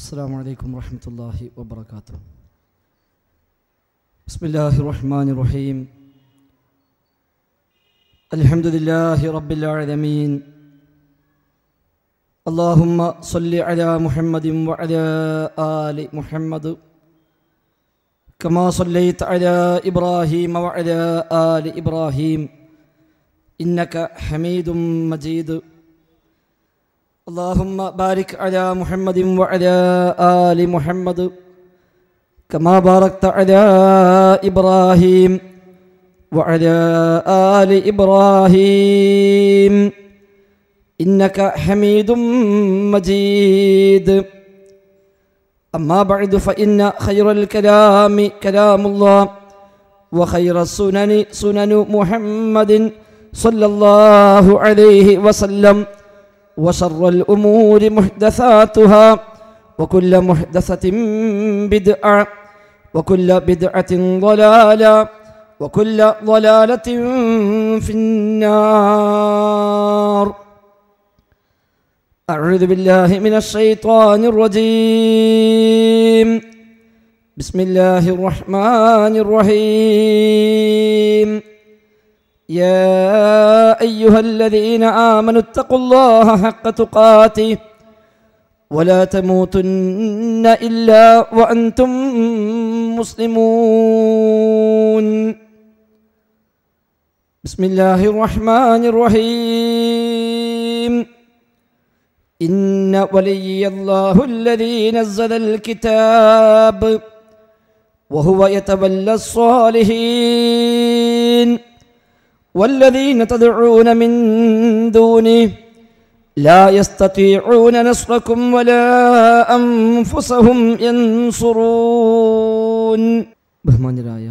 السلام عليكم ورحمة الله وبركاته بسم الله الرحمن الرحيم الحمد لله رب العالمين اللهم صل على محمد وعلى آل محمد كما صليت على إبراهيم وعلى آل إبراهيم إنك حميد مجيد اللهم بارك على محمد وعلى آل محمد كما باركت على إبراهيم وعلى آل إبراهيم إنك حميد مجيد أما بعد فإن خير الكلام كلام الله وخير السنن سنن محمد صلى الله عليه وسلم وشر الأمور محدثاتها وكل محدثة بدعة وكل بدعة ضلالة وكل ضلالة في النار أعوذ بالله من الشيطان الرجيم بسم الله الرحمن الرحيم يا أيها الذين آمنوا اتقوا الله حق تقاته ولا تموتن إلا وأنتم مسلمون بسم الله الرحمن الرحيم إن ولي الله الذي نزل الكتاب وهو يتولى الصالحين والذين تدعون من دونه لا يستطيعون نصركم ولا أنفسهم ينصرون ബഹുമാന്യരായ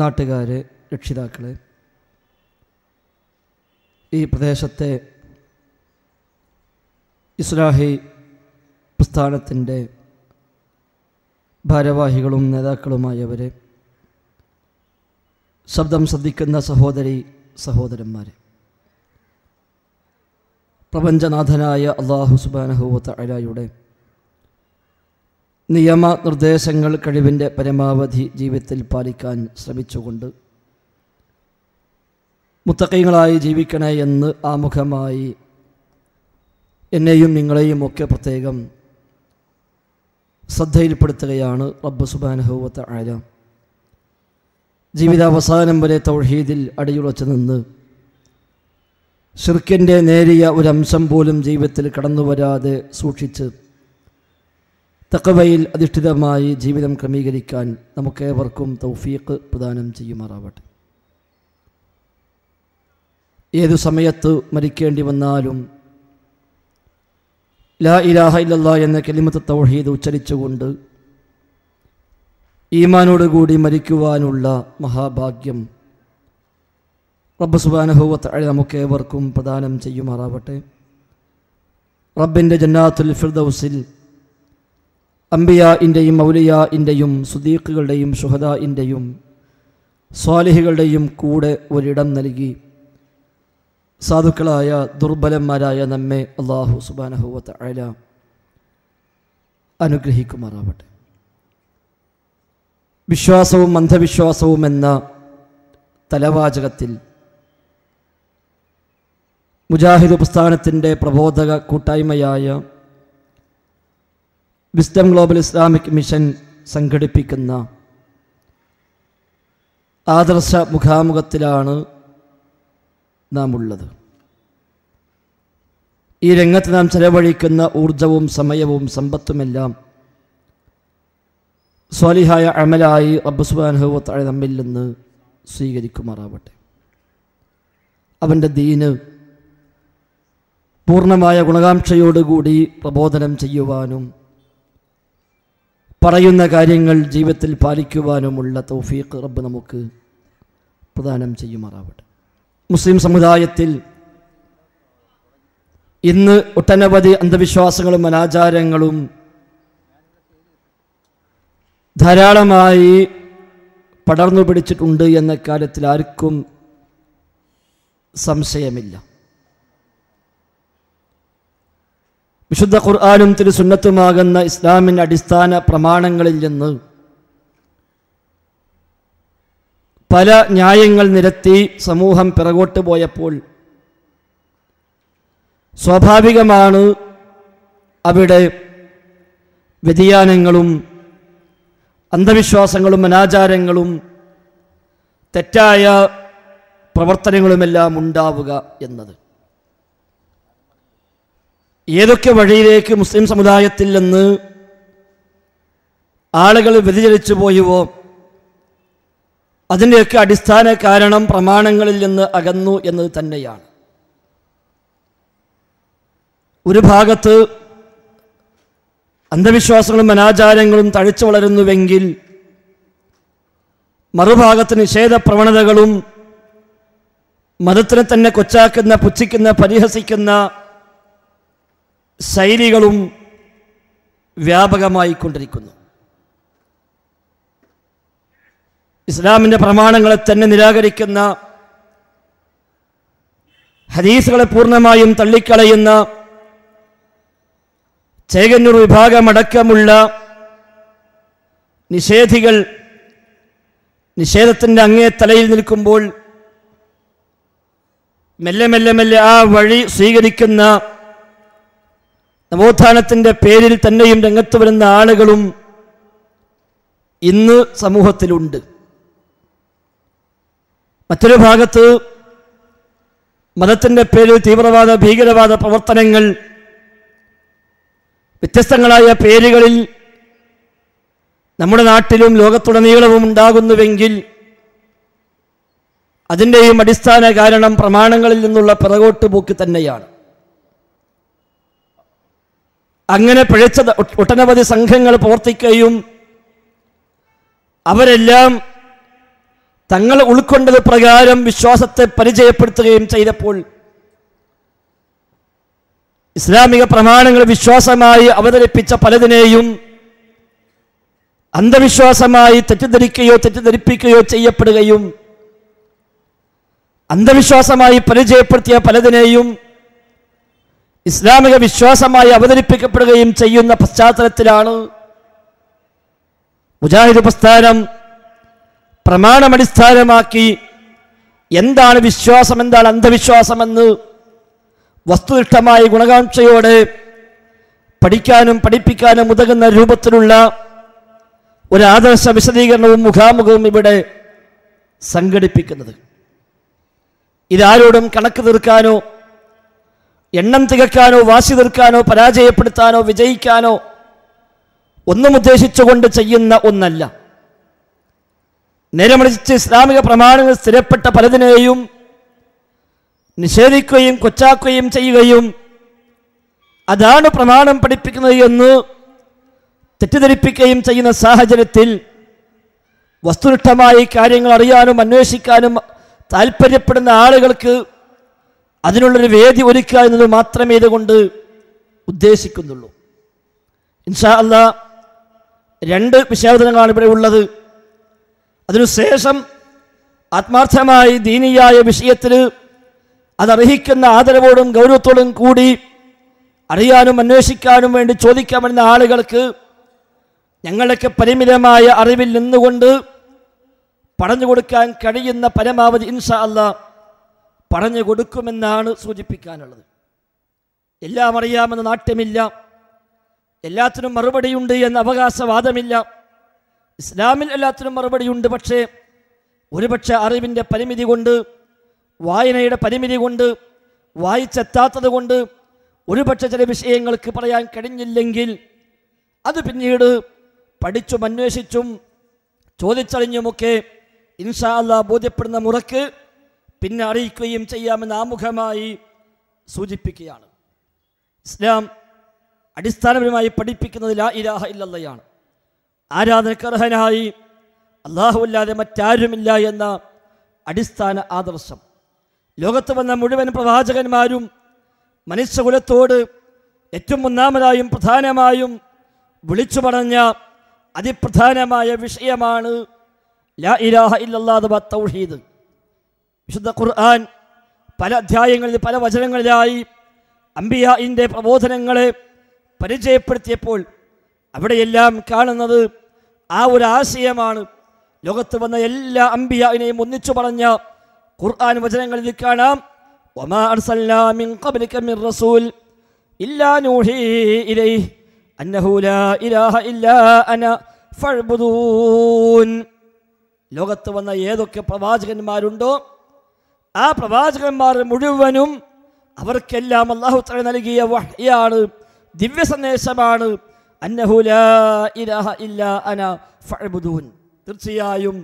നാട്ടുകാരെ രക്ഷിതാക്കളെ ഈ പ്രദേശത്തെ ഇസ്ലാഹി പ്രസ്ഥാനത്തിൻ്റെ ഭാരവാഹികളും നേതാക്കളുമായവരെ ശബ്ദം ശ്രദ്ധിക്കുന്ന സഹോദരി സഹോദരന്മാരെ പ്രപഞ്ചനാഥനായ അള്ളാഹു സുബാനഹുവത്ത അഴയുടെ നിയമ നിർദ്ദേശങ്ങൾ കഴിവിൻ്റെ പരമാവധി ജീവിതത്തിൽ പാലിക്കാൻ ശ്രമിച്ചുകൊണ്ട് മുത്തക്കൈകളായി ജീവിക്കണേ എന്ന് ആമുഖമായി എന്നെയും നിങ്ങളെയും ഒക്കെ പ്രത്യേകം ശ്രദ്ധയിൽപ്പെടുത്തുകയാണ് റബ്ബ് സുബാനഹുവത്ത അഴ ജീവിതാവസാനം വരെ തൗഹീദിൽ അടിയുറച്ചു നിന്ന് ഷിർക്കിൻ്റെ നേരിയ ഒരംശം പോലും ജീവിതത്തിൽ കടന്നു വരാതെ സൂക്ഷിച്ച് തക്കവയിൽ അധിഷ്ഠിതമായി ജീവിതം ക്രമീകരിക്കാൻ നമുക്കേവർക്കും തൗഫീഖ് പ്രദാനം ചെയ്യുമാറാവട്ടെ ഏതു സമയത്ത് മരിക്കേണ്ടി വന്നാലും ലാ ഇലാഹ ഇല്ലല്ലാ എന്ന കെലിമത്ത് തൗഹീദ് ഉച്ചരിച്ചുകൊണ്ട് ഈമാനോടുകൂടി മരിക്കുവാനുള്ള മഹാഭാഗ്യം റബ്ബ് സുബാനുഭവത്ത് നമുക്ക് നമുക്കേവർക്കും പ്രദാനം ചെയ്യുമാറാവട്ടെ റബ്ബിൻ്റെ ജന്നാത്തുൽ ഫിർദൌസിൽ മൗലിയ ഇൻ്റെയും സുദീഖുകളുടെയും ഇൻ്റെയും സ്വാലിഹികളുടെയും കൂടെ ഒരിടം നൽകി സാധുക്കളായ ദുർബലന്മാരായ നമ്മെ അള്ളാഹു സുബാനഹുവത്ത് അഴ അനുഗ്രഹിക്കുമാറാവട്ടെ വിശ്വാസവും അന്ധവിശ്വാസവും എന്ന തലവാചകത്തിൽ മുജാഹിദ് പ്രസ്ഥാനത്തിൻ്റെ പ്രബോധക കൂട്ടായ്മയായ വിസ്ഡം ഗ്ലോബൽ ഇസ്ലാമിക് മിഷൻ സംഘടിപ്പിക്കുന്ന ആദർശ മുഖാമുഖത്തിലാണ് നാം ഉള്ളത് ഈ രംഗത്ത് നാം ചെലവഴിക്കുന്ന ഊർജവും സമയവും സമ്പത്തുമെല്ലാം സ്വാലിഹായ അമലായി റബ്ബുസ്ബാനുഹുവത്താഴെ നമ്മിൽ നിന്ന് സ്വീകരിക്കുമാറാവട്ടെ അവൻ്റെ ദീന് പൂർണ്ണമായ ഗുണകാംക്ഷയോടുകൂടി പ്രബോധനം ചെയ്യുവാനും പറയുന്ന കാര്യങ്ങൾ ജീവിതത്തിൽ പാലിക്കുവാനുമുള്ള തൗഫീഖ് റബ്ബ് നമുക്ക് പ്രദാനം ചെയ്യുമാറാവട്ടെ മുസ്ലിം സമുദായത്തിൽ ഇന്ന് ഒട്ടനവധി അന്ധവിശ്വാസങ്ങളും അനാചാരങ്ങളും ധാരാളമായി പടർന്നു പിടിച്ചിട്ടുണ്ട് എന്ന കാര്യത്തിൽ ആർക്കും സംശയമില്ല വിശുദ്ധ ഖുർആാനും തിരുസുന്നത്തുമാകുന്ന ഇസ്ലാമിൻ്റെ അടിസ്ഥാന പ്രമാണങ്ങളിൽ നിന്ന് പല ന്യായങ്ങൾ നിരത്തി സമൂഹം പിറകോട്ട് പോയപ്പോൾ സ്വാഭാവികമാണ് അവിടെ വ്യതിയാനങ്ങളും അന്ധവിശ്വാസങ്ങളും അനാചാരങ്ങളും തെറ്റായ പ്രവർത്തനങ്ങളുമെല്ലാം ഉണ്ടാവുക എന്നത് ഏതൊക്കെ വഴിയിലേക്ക് മുസ്ലിം സമുദായത്തിൽ നിന്ന് ആളുകൾ വ്യതിചലിച്ചു പോയുവോ അതിൻ്റെയൊക്കെ അടിസ്ഥാന കാരണം പ്രമാണങ്ങളിൽ നിന്ന് അകന്നു എന്നത് തന്നെയാണ് ഒരു ഭാഗത്ത് അന്ധവിശ്വാസങ്ങളും അനാചാരങ്ങളും തഴിച്ചു വളരുന്നുവെങ്കിൽ മറുഭാഗത്ത് നിഷേധ പ്രവണതകളും മതത്തിനെ തന്നെ കൊച്ചാക്കുന്ന പുച്ഛിക്കുന്ന പരിഹസിക്കുന്ന ശൈലികളും വ്യാപകമായിക്കൊണ്ടിരിക്കുന്നു ഇസ്ലാമിൻ്റെ പ്രമാണങ്ങളെ തന്നെ നിരാകരിക്കുന്ന ഹദീസുകളെ പൂർണ്ണമായും തള്ളിക്കളയുന്ന ചേകന്നൂർ വിഭാഗമടക്കമുള്ള നിഷേധികൾ നിഷേധത്തിൻ്റെ അങ്ങേ തലയിൽ നിൽക്കുമ്പോൾ മെല്ലെ മെല്ലെ മെല്ലെ ആ വഴി സ്വീകരിക്കുന്ന നവോത്ഥാനത്തിൻ്റെ പേരിൽ തന്നെയും രംഗത്ത് വരുന്ന ആളുകളും ഇന്ന് സമൂഹത്തിലുണ്ട് മറ്റൊരു ഭാഗത്ത് മതത്തിൻ്റെ പേരിൽ തീവ്രവാദ ഭീകരവാദ പ്രവർത്തനങ്ങൾ വ്യത്യസ്തങ്ങളായ പേരുകളിൽ നമ്മുടെ നാട്ടിലും ലോകത്തുടനീളവും ഉണ്ടാകുന്നുവെങ്കിൽ അതിൻ്റെയും അടിസ്ഥാന കാരണം പ്രമാണങ്ങളിൽ നിന്നുള്ള പിറകോട്ട് പോക്ക് തന്നെയാണ് അങ്ങനെ പിഴച്ച ഒട്ടനവധി സംഘങ്ങൾ പ്രവർത്തിക്കുകയും അവരെല്ലാം തങ്ങൾ ഉൾക്കൊണ്ടത് പ്രകാരം വിശ്വാസത്തെ പരിചയപ്പെടുത്തുകയും ചെയ്തപ്പോൾ ഇസ്ലാമിക പ്രമാണങ്ങൾ വിശ്വാസമായി അവതരിപ്പിച്ച പലതിനെയും അന്ധവിശ്വാസമായി തെറ്റിദ്ധരിക്കുകയോ തെറ്റിദ്ധരിപ്പിക്കുകയോ ചെയ്യപ്പെടുകയും അന്ധവിശ്വാസമായി പരിചയപ്പെടുത്തിയ പലതിനെയും ഇസ്ലാമിക വിശ്വാസമായി അവതരിപ്പിക്കപ്പെടുകയും ചെയ്യുന്ന പശ്ചാത്തലത്തിലാണ് മുജാഹിദ് പ്രസ്ഥാനം പ്രമാണമടിസ്ഥാനമാക്കി എന്താണ് വിശ്വാസം എന്താണ് അന്ധവിശ്വാസമെന്ന് വസ്തുനിഷ്ഠമായ ഗുണകാംക്ഷയോടെ പഠിക്കാനും പഠിപ്പിക്കാനും ഉതകുന്ന രൂപത്തിലുള്ള ഒരു ആദർശ വിശദീകരണവും മുഖാമുഖവും ഇവിടെ സംഘടിപ്പിക്കുന്നത് ഇതാരോടും കണക്ക് തീർക്കാനോ എണ്ണം തികക്കാനോ വാശി തീർക്കാനോ പരാജയപ്പെടുത്താനോ വിജയിക്കാനോ ഒന്നും ഉദ്ദേശിച്ചുകൊണ്ട് ചെയ്യുന്ന ഒന്നല്ല നേരമറിച്ച് ഇസ്ലാമിക പ്രമാണങ്ങൾ സ്ഥിരപ്പെട്ട പലതിനെയും നിഷേധിക്കുകയും കൊച്ചാക്കുകയും ചെയ്യുകയും അതാണ് പ്രമാണം പഠിപ്പിക്കുന്നത് എന്ന് തെറ്റിദ്ധരിപ്പിക്കുകയും ചെയ്യുന്ന സാഹചര്യത്തിൽ വസ്തുനിഷ്ഠമായി കാര്യങ്ങൾ അറിയാനും അന്വേഷിക്കാനും താല്പര്യപ്പെടുന്ന ആളുകൾക്ക് അതിനുള്ളൊരു വേദി ഒരുക്കുക എന്നത് മാത്രമേ ഇതുകൊണ്ട് ഉദ്ദേശിക്കുന്നുള്ളൂ ഇൻഷാ അല്ല രണ്ട് വിശേഷങ്ങളാണ് ഇവിടെ ഉള്ളത് അതിനുശേഷം ആത്മാർത്ഥമായി ദീനീയായ വിഷയത്തിൽ അതർഹിക്കുന്ന ആദരവോടും ഗൗരവത്തോടും കൂടി അറിയാനും അന്വേഷിക്കാനും വേണ്ടി ചോദിക്കാൻ വരുന്ന ആളുകൾക്ക് ഞങ്ങളൊക്കെ പരിമിതമായ അറിവിൽ നിന്നുകൊണ്ട് പറഞ്ഞു കൊടുക്കാൻ കഴിയുന്ന പരമാവധി ഇൻഷ അല്ല പറഞ്ഞു കൊടുക്കുമെന്നാണ് സൂചിപ്പിക്കാനുള്ളത് എല്ലാം അറിയാമെന്ന നാട്യമില്ല എല്ലാത്തിനും മറുപടിയുണ്ട് എന്ന അവകാശവാദമില്ല ഇസ്ലാമിൽ എല്ലാത്തിനും മറുപടിയുണ്ട് പക്ഷേ ഒരുപക്ഷെ അറിവിൻ്റെ പരിമിതി കൊണ്ട് വായനയുടെ പരിമിതി കൊണ്ട് വായിച്ചെത്താത്തത് കൊണ്ട് ഒരുപക്ഷെ ചില വിഷയങ്ങൾക്ക് പറയാൻ കഴിഞ്ഞില്ലെങ്കിൽ അത് പിന്നീട് പഠിച്ചും അന്വേഷിച്ചും ചോദിച്ചറിഞ്ഞുമൊക്കെ ഇൻഷാല്ല ബോധ്യപ്പെടുന്ന മുറക്ക് പിന്നെ അറിയിക്കുകയും ചെയ്യാമെന്ന് ആമുഖമായി സൂചിപ്പിക്കുകയാണ് ഇസ്ലാം അടിസ്ഥാനപരമായി പഠിപ്പിക്കുന്നതിൽ ലാ ഇലാഹ ഇല്ലല്ലയാണ് ആരാധനക്കർഹനായി അള്ളാഹുവല്ലാതെ മറ്റാരുമില്ല എന്ന അടിസ്ഥാന ആദർശം ലോകത്ത് വന്ന മുഴുവൻ പ്രവാചകന്മാരും മനുഷ്യകുലത്തോട് ഏറ്റവും ഒന്നാമതായും പ്രധാനമായും വിളിച്ചു പറഞ്ഞ അതിപ്രധാനമായ വിഷയമാണ് ലാ ഇലാഹ ഇല്ലാതെ തൗഹീദ് വിശുദ്ധ ഖുർആൻ പല അധ്യായങ്ങളിൽ പല വചനങ്ങളിലായി അംബിയായിൻ്റെ പ്രബോധനങ്ങളെ പരിചയപ്പെടുത്തിയപ്പോൾ അവിടെയെല്ലാം കാണുന്നത് ആ ഒരു ആശയമാണ് ലോകത്ത് വന്ന എല്ലാ അംബിയായിനെയും ഒന്നിച്ചു പറഞ്ഞ ഖുർആൻ വചനങ്ങളിൽ കാണാം وما أرسلنا മിൻ قبلك من റസൂൽ ഇല്ലാ നൂഹി إليه അന്നഹു ലാ ഇലാഹ إلا അന فاعبدون ലോകത്ത് വന്ന ഏതൊക്കെ പ്രവാചകന്മാരുണ്ടോ ആ പ്രവാചകന്മാർ മുഴുവനും അവർക്കെല്ലാം അള്ളാഹു തല നൽകിയ വഹിയാണ് ദിവ്യ സന്ദേശമാണ് അന തീർച്ചയായും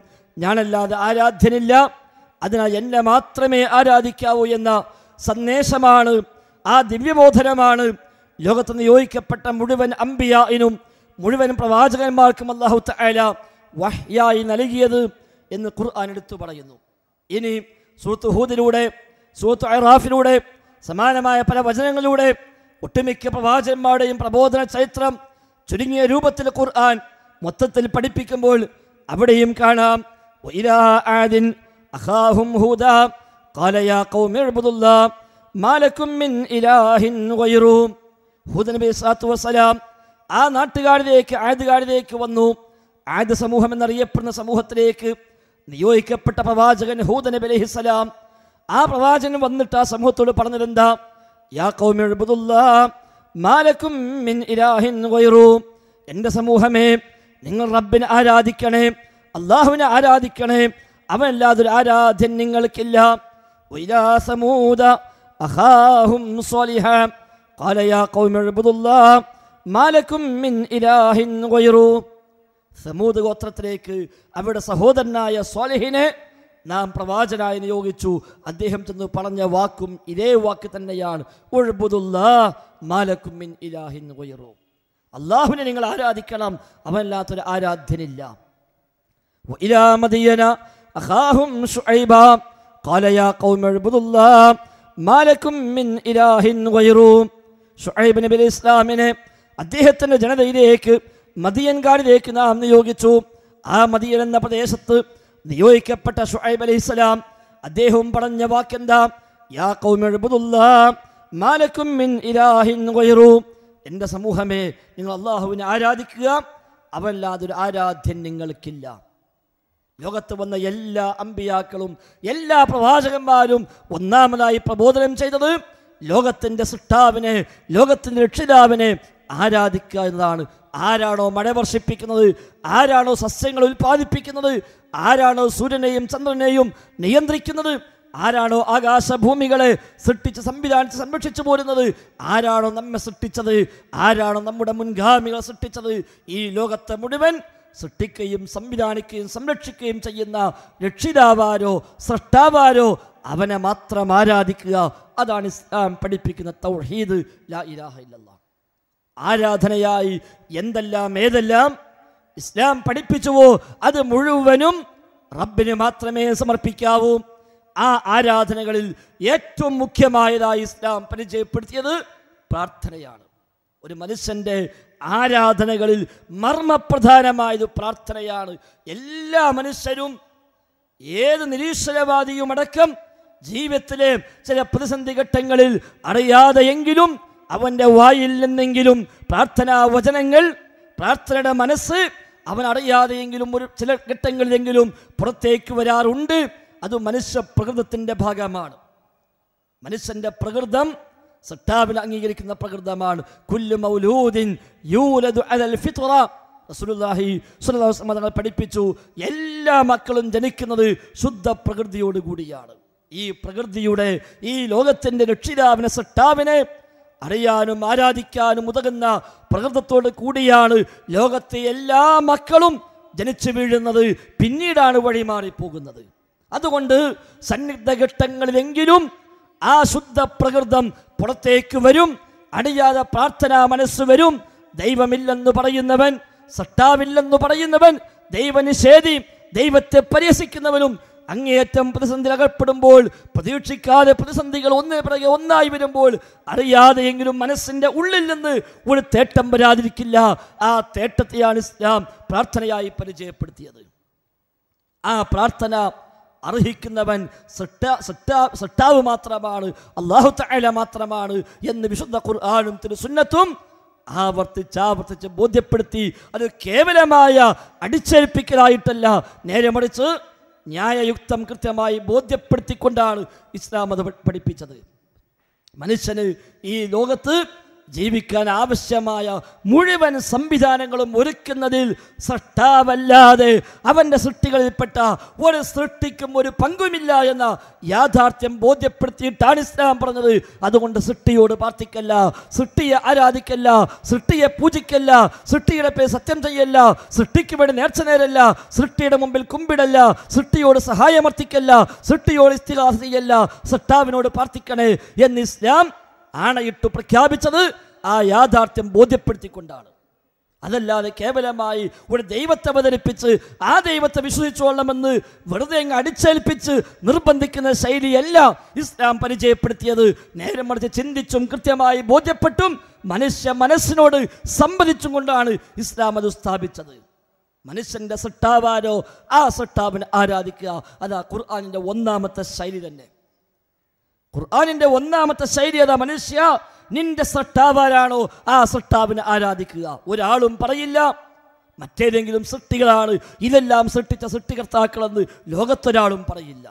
ഞാനല്ലാതെ ആരാധ്യനില്ല അതിനാൽ എന്നെ മാത്രമേ ആരാധിക്കാവൂ എന്ന സന്ദേശമാണ് ആ ദിവ്യബോധനമാണ് ലോകത്ത് നിയോഗിക്കപ്പെട്ട മുഴുവൻ അമ്പിയായിനും മുഴുവൻ പ്രവാചകന്മാർക്കും അല്ലാഹു തല വഹ്യായി നൽകിയത് എന്ന് ഖുർആൻ എടുത്തു പറയുന്നു ഇനി സൂത്ത് ഹൂദിലൂടെ സൂത്ത് അറാഫിലൂടെ സമാനമായ പല വചനങ്ങളിലൂടെ ഒട്ടുമിക്ക പ്രവാചകന്മാരുടെയും പ്രബോധന ചരിത്രം ചുരുങ്ങിയ രൂപത്തിൽ ഖുർആൻ മൊത്തത്തിൽ പഠിപ്പിക്കുമ്പോൾ അവിടെയും കാണാം ആദിൻ അഖാഹും ഹൂദ قال يا قوم اعبدوا الله ما لكم من اله غيره ഹൂദ നബി സാത്തു വസ്സലാം ആ നാട്ടുകാരിലേക്ക് ആയതുകാരിലേക്ക് വന്നു ആയത് സമൂഹം എന്നറിയപ്പെടുന്ന സമൂഹത്തിലേക്ക് നിയോഗിക്കപ്പെട്ട പ്രവാചകൻ ഹൂദ നബി അലഹിസ്സലാം ആ പ്രവാചകൻ വന്നിട്ട് ആ സമൂഹത്തോട് പറഞ്ഞിരുന്താ യാ കൗമി മാലക്കും മിൻ ഇലാഹിൻ വൈറൂ എൻ്റെ സമൂഹമേ നിങ്ങൾ റബ്ബിനെ ആരാധിക്കണേ അള്ളാഹുവിനെ ആരാധിക്കണേ ഒരു ആരാധ്യൻ നിങ്ങൾക്കില്ല قال ഗോത്രത്തിലേക്ക് അവിടെ സഹോദരനായ സ്വാലിഹിനെ നാം പ്രവാചനായി നിയോഗിച്ചു അദ്ദേഹം ചെന്ന് പറഞ്ഞ വാക്കും ഇതേ വാക്ക് തന്നെയാണ് മാലക്കുമിൻ ഇലാഹിൻ അള്ളാഹുവിനെ നിങ്ങൾ ആരാധിക്കണം അവനല്ലാത്തൊരു ആരാധ്യനില്ല അഖാഹും شعيبا ഖാല യാ ഖൗമ اعبدوا الله ما لكم من إله غيره നബി ഇസ്ലാമിനെ അദ്ദേഹത്തിന്റെ ജനതയിലേക്ക് മദിയൻകാടിലേക്ക് നാം നിയോഗിച്ചു ആ മദിയൻ എന്ന പ്രദേശത്ത് നിയോഗിക്കപ്പെട്ട ഷുഹൈബ് അലൈഹി അദ്ദേഹം പറഞ്ഞ വാക്കെന്താ യാ ഖൗമ മാലക്കും മിൻ ഇലാഹിൻ എൻ്റെ സമൂഹമേ നിങ്ങൾ അള്ളാഹുവിനെ ആരാധിക്കുക അവല്ലാതൊരു ആരാധ്യൻ നിങ്ങൾക്കില്ല ലോകത്ത് വന്ന എല്ലാ അമ്പിയാക്കളും എല്ലാ പ്രവാചകന്മാരും ഒന്നാമതായി പ്രബോധനം ചെയ്തത് ലോകത്തിൻ്റെ സൃഷ്ടാവിനെ ലോകത്തിൻ്റെ രക്ഷിതാവിനെ ആരാധിക്കുക എന്നതാണ് ആരാണോ മഴ വർഷിപ്പിക്കുന്നത് ആരാണോ സസ്യങ്ങൾ ഉൽപ്പാദിപ്പിക്കുന്നത് ആരാണോ സൂര്യനെയും ചന്ദ്രനെയും നിയന്ത്രിക്കുന്നത് ആരാണോ ആകാശഭൂമികളെ സൃഷ്ടിച്ച് സംവിധാനിച്ച് സംരക്ഷിച്ചു പോരുന്നത് ആരാണോ നമ്മെ സൃഷ്ടിച്ചത് ആരാണോ നമ്മുടെ മുൻഗാമികളെ സൃഷ്ടിച്ചത് ഈ ലോകത്തെ മുഴുവൻ സൃഷ്ടിക്കുകയും സംവിധാനിക്കുകയും സംരക്ഷിക്കുകയും ചെയ്യുന്ന രക്ഷിതാവാരോ സൃഷ്ടാവാരോ അവനെ മാത്രം ആരാധിക്കുക അതാണ് ഇസ്ലാം പഠിപ്പിക്കുന്ന തൗഹീദ് ലാ ഇലാഹ ആരാധനയായി എന്തെല്ലാം ഏതെല്ലാം ഇസ്ലാം പഠിപ്പിച്ചുവോ അത് മുഴുവനും റബ്ബിന് മാത്രമേ സമർപ്പിക്കാവൂ ആ ആരാധനകളിൽ ഏറ്റവും മുഖ്യമായതായി ഇസ്ലാം പരിചയപ്പെടുത്തിയത് പ്രാർത്ഥനയാണ് ഒരു മനുഷ്യൻ്റെ ആരാധനകളിൽ മർമ്മപ്രധാനമായത് പ്രാർത്ഥനയാണ് എല്ലാ മനുഷ്യരും ഏത് നിരീശ്വരവാദിയും അടക്കം ജീവിതത്തിലെ ചില പ്രതിസന്ധി ഘട്ടങ്ങളിൽ അറിയാതെയെങ്കിലും അവൻ്റെ വായിൽ നിന്നെങ്കിലും പ്രാർത്ഥനാ വചനങ്ങൾ പ്രാർത്ഥനയുടെ മനസ്സ് അവൻ അറിയാതെയെങ്കിലും ഒരു ചില ഘട്ടങ്ങളിലെങ്കിലും പുറത്തേക്ക് വരാറുണ്ട് അത് മനുഷ്യ പ്രകൃതത്തിൻ്റെ ഭാഗമാണ് മനുഷ്യൻ്റെ പ്രകൃതം സത്താബിൽ അംഗീകരിക്കുന്ന പ്രകൃതമാണ് കുല്ലു മൗലൂദിൻ യൂലദു അലൽ റസൂലുള്ളാഹി സ്വല്ലല്ലാഹു പഠിപ്പിച്ചു എല്ലാ മക്കളും ജനിക്കുന്നത് ശുദ്ധ പ്രകൃതിയോട് കൂടിയാണ് ഈ പ്രകൃതിയുടെ ഈ ലോകത്തിൻ്റെ രക്ഷിതാവിനെ സട്ടാവിനെ അറിയാനും ആരാധിക്കാനും ഉതകുന്ന പ്രകൃതത്തോട് കൂടിയാണ് ലോകത്തെ എല്ലാ മക്കളും ജനിച്ചു വീഴുന്നത് പിന്നീടാണ് വഴിമാറിപ്പോകുന്നത് അതുകൊണ്ട് സന്നിഗ്ധ ഘട്ടങ്ങളിലെങ്കിലും ആ ശുദ്ധ പ്രകൃതം പുറത്തേക്ക് വരും അണിയാതെ പ്രാർത്ഥനാ മനസ്സ് വരും ദൈവമില്ലെന്ന് പറയുന്നവൻ സട്ടാവില്ലെന്ന് പറയുന്നവൻ ദൈവനിഷേധി ദൈവത്തെ പരിഹസിക്കുന്നവനും അങ്ങേയറ്റം പ്രതിസന്ധി അകപ്പെടുമ്പോൾ പ്രതീക്ഷിക്കാതെ പ്രതിസന്ധികൾ ഒന്നേ പിറകെ ഒന്നായി വരുമ്പോൾ അറിയാതെയെങ്കിലും മനസ്സിൻ്റെ ഉള്ളിൽ നിന്ന് ഒരു തേട്ടം വരാതിരിക്കില്ല ആ തേട്ടത്തെയാണ് ഇസ്ലാം പ്രാർത്ഥനയായി പരിചയപ്പെടുത്തിയത് ആ പ്രാർത്ഥന അർഹിക്കുന്നവൻ സട്ടാ സട്ടാ സട്ടാവ് മാത്രമാണ് അള്ളാഹു തായ മാത്രമാണ് എന്ന് വിശുദ്ധ ഖുർആാനും തിരുസുന്നത്തും ആവർത്തിച്ച് ബോധ്യപ്പെടുത്തി അത് കേവലമായ അടിച്ചേൽപ്പിക്കലായിട്ടല്ല നേരെ മറിച്ച് ന്യായയുക്തം കൃത്യമായി ബോധ്യപ്പെടുത്തിക്കൊണ്ടാണ് ഇസ്ലാം അത് പഠിപ്പിച്ചത് മനുഷ്യന് ഈ ലോകത്ത് ജീവിക്കാൻ ആവശ്യമായ മുഴുവൻ സംവിധാനങ്ങളും ഒരുക്കുന്നതിൽ സൃഷ്ടാവല്ലാതെ അവൻ്റെ സൃഷ്ടികളിൽപ്പെട്ട ഒരു സൃഷ്ടിക്കും ഒരു പങ്കുമില്ല എന്ന യാഥാർത്ഥ്യം ബോധ്യപ്പെടുത്തിയിട്ടാണ് ഇസ്ലാം പറഞ്ഞത് അതുകൊണ്ട് സൃഷ്ടിയോട് പ്രാർത്ഥിക്കല്ല സൃഷ്ടിയെ ആരാധിക്കല്ല സൃഷ്ടിയെ പൂജിക്കല്ല സൃഷ്ടിയുടെ പേര് സത്യം ചെയ്യല്ല സൃഷ്ടിക്ക് വേണ്ടി നേർച്ച നേരല്ല സൃഷ്ടിയുടെ മുമ്പിൽ കുമ്പിടല്ല സൃഷ്ടിയോട് സഹായമർത്ഥിക്കല്ല സൃഷ്ടിയോട് ഇസ്തിഹാസ ചെയ്യല്ല സൃഷ്ടാവിനോട് പ്രാർത്ഥിക്കണേ എന്ന് ഇസ്ലാം ആണയിട്ട് പ്രഖ്യാപിച്ചത് ആ യാഥാർത്ഥ്യം ബോധ്യപ്പെടുത്തിക്കൊണ്ടാണ് അതല്ലാതെ കേവലമായി ഒരു ദൈവത്തെ അവതരിപ്പിച്ച് ആ ദൈവത്തെ വിശ്വസിച്ചോളണമെന്ന് വെറുതെ അങ്ങ് അടിച്ചേൽപ്പിച്ച് നിർബന്ധിക്കുന്ന ശൈലിയല്ല ഇസ്ലാം പരിചയപ്പെടുത്തിയത് നേരെ മറിച്ച് ചിന്തിച്ചും കൃത്യമായി ബോധ്യപ്പെട്ടും മനുഷ്യ മനസ്സിനോട് സംവദിച്ചും കൊണ്ടാണ് ഇസ്ലാം അത് സ്ഥാപിച്ചത് മനുഷ്യൻ്റെ സൃഷ്ടാവാരോ ആ സൃഷ്ടാവിനെ ആരാധിക്കുക അതാ ഖുർആാനിൻ്റെ ഒന്നാമത്തെ ശൈലി തന്നെ ഖുർആാനിൻ്റെ ഒന്നാമത്തെ ശൈലി അതാ മനുഷ്യ നിന്റെ സൃഷ്ടാവാരാണോ ആ സൃഷ്ടാവിനെ ആരാധിക്കുക ഒരാളും പറയില്ല മറ്റേതെങ്കിലും സൃഷ്ടികളാണ് ഇതെല്ലാം സൃഷ്ടിച്ച സൃഷ്ടികർത്താക്കളെന്ന് ലോകത്തൊരാളും പറയില്ല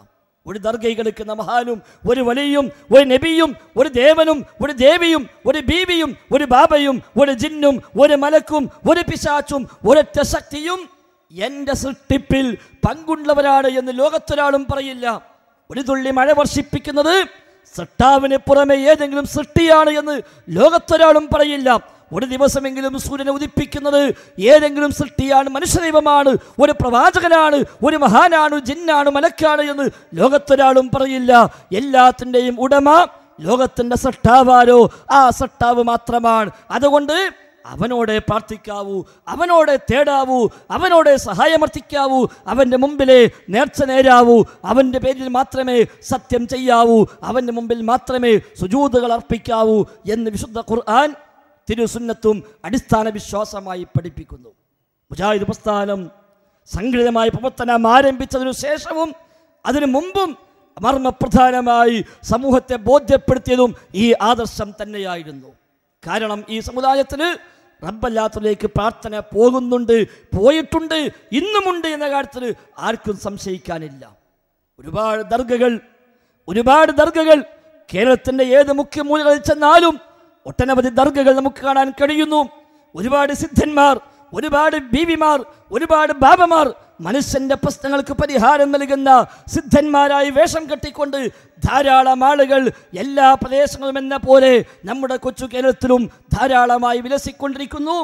ഒരു ദർഗൈ കിടക്കുന്ന മഹാനും ഒരു വലിയും ഒരു നബിയും ഒരു ദേവനും ഒരു ദേവിയും ഒരു ബീവിയും ഒരു ബാബയും ഒരു ജിന്നും ഒരു മലക്കും ഒരു പിശാച്ചും ഒരൊറ്റ ശക്തിയും എൻ്റെ സൃഷ്ടിപ്പിൽ പങ്കുള്ളവരാണ് എന്ന് ലോകത്തൊരാളും പറയില്ല ഒരു തുള്ളി മഴ വർഷിപ്പിക്കുന്നത് സൃഷ്ടാവിന് പുറമെ ഏതെങ്കിലും സൃഷ്ടിയാണ് എന്ന് ലോകത്തൊരാളും പറയില്ല ഒരു ദിവസമെങ്കിലും സൂര്യനെ ഉദിപ്പിക്കുന്നത് ഏതെങ്കിലും സൃഷ്ടിയാണ് മനുഷ്യദൈവമാണ് ഒരു പ്രവാചകനാണ് ഒരു മഹാനാണ് ജിന്നാണ് മലക്കാണ് എന്ന് ലോകത്തൊരാളും പറയില്ല എല്ലാത്തിൻ്റെയും ഉടമ ലോകത്തിൻ്റെ സൃഷ്ടാവാരോ ആ സൃഷ്ടാവ് മാത്രമാണ് അതുകൊണ്ട് അവനോടെ പ്രാർത്ഥിക്കാവൂ അവനോടെ തേടാവൂ അവനോടെ സഹായമർത്ഥിക്കാവൂ അവൻ്റെ മുമ്പിലെ നേർച്ച നേരാവൂ അവൻ്റെ പേരിൽ മാത്രമേ സത്യം ചെയ്യാവൂ അവൻ്റെ മുമ്പിൽ മാത്രമേ സുജൂതകൾ അർപ്പിക്കാവൂ എന്ന് വിശുദ്ധ ഖുർആൻ തിരുസുന്നത്തും അടിസ്ഥാന വിശ്വാസമായി പഠിപ്പിക്കുന്നു മുജാഹിദ് പ്രസ്ഥാനം സംഘടിതമായ പ്രവർത്തനം ആരംഭിച്ചതിനു ശേഷവും അതിനു മുമ്പും മർമ്മപ്രധാനമായി സമൂഹത്തെ ബോധ്യപ്പെടുത്തിയതും ഈ ആദർശം തന്നെയായിരുന്നു കാരണം ഈ സമുദായത്തിന് റബ്ബല്ലാത്തിലേക്ക് പ്രാർത്ഥന പോകുന്നുണ്ട് പോയിട്ടുണ്ട് ഇന്നുമുണ്ട് എന്ന കാര്യത്തിൽ ആർക്കും സംശയിക്കാനില്ല ഒരുപാട് ദർഗകൾ ഒരുപാട് ദർഗകൾ കേരളത്തിൻ്റെ ഏത് മുഖ്യ മൂലകളിൽ ചെന്നാലും ഒട്ടനവധി ദർഗകൾ നമുക്ക് കാണാൻ കഴിയുന്നു ഒരുപാട് സിദ്ധന്മാർ ഒരുപാട് ബീവിമാർ ഒരുപാട് ബാബമാർ മനുഷ്യന്റെ പ്രശ്നങ്ങൾക്ക് പരിഹാരം നൽകുന്ന സിദ്ധന്മാരായി വേഷം കെട്ടിക്കൊണ്ട് ധാരാളം ആളുകൾ എല്ലാ പ്രദേശങ്ങളും എന്ന പോലെ നമ്മുടെ കൊച്ചു കേരളത്തിലും ധാരാളമായി വിലസിക്കൊണ്ടിരിക്കുന്നു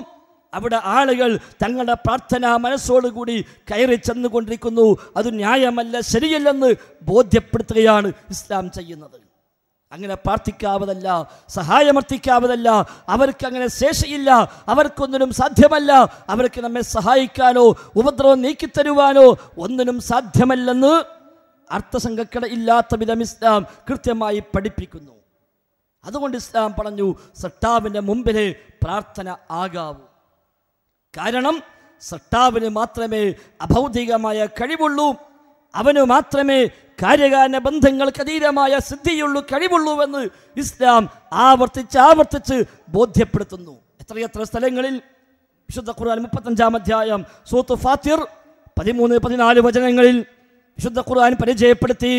അവിടെ ആളുകൾ തങ്ങളുടെ പ്രാർത്ഥന മനസ്സോടുകൂടി കയറി ചെന്നുകൊണ്ടിരിക്കുന്നു അത് ന്യായമല്ല ശരിയല്ലെന്ന് ബോധ്യപ്പെടുത്തുകയാണ് ഇസ്ലാം ചെയ്യുന്നത് അങ്ങനെ പ്രാർത്ഥിക്കാവതല്ല സഹായമർത്ഥിക്കാവതല്ല അവർക്ക് അങ്ങനെ ശേഷിയില്ല അവർക്കൊന്നിനും സാധ്യമല്ല അവർക്ക് നമ്മെ സഹായിക്കാനോ ഉപദ്രവം നീക്കിത്തരുവാനോ ഒന്നിനും സാധ്യമല്ലെന്ന് അർത്ഥസംഘക്കട ഇല്ലാത്ത വിധം ഇസ്ലാം കൃത്യമായി പഠിപ്പിക്കുന്നു അതുകൊണ്ട് ഇസ്ലാം പറഞ്ഞു സട്ടാവിൻ്റെ മുമ്പിലെ പ്രാർത്ഥന ആകാവൂ കാരണം സട്ടാവിന് മാത്രമേ അഭൗതികമായ കഴിവുള്ളൂ അവന് മാത്രമേ കാര്യകാരണ ബന്ധങ്ങൾക്ക് അതീതമായ സിദ്ധിയുള്ളൂ കഴിവുള്ളൂവെന്ന് ഇസ്ലാം ആവർത്തിച്ച് ആവർത്തിച്ച് ബോധ്യപ്പെടുത്തുന്നു എത്രയെത്ര സ്ഥലങ്ങളിൽ വിശുദ്ധ ഖുർആൻ മുപ്പത്തഞ്ചാം അധ്യായം സൂത്ത് ഫാത്തിർ പതിമൂന്ന് പതിനാല് വചനങ്ങളിൽ വിശുദ്ധ ഖുർആൻ പരിചയപ്പെടുത്തി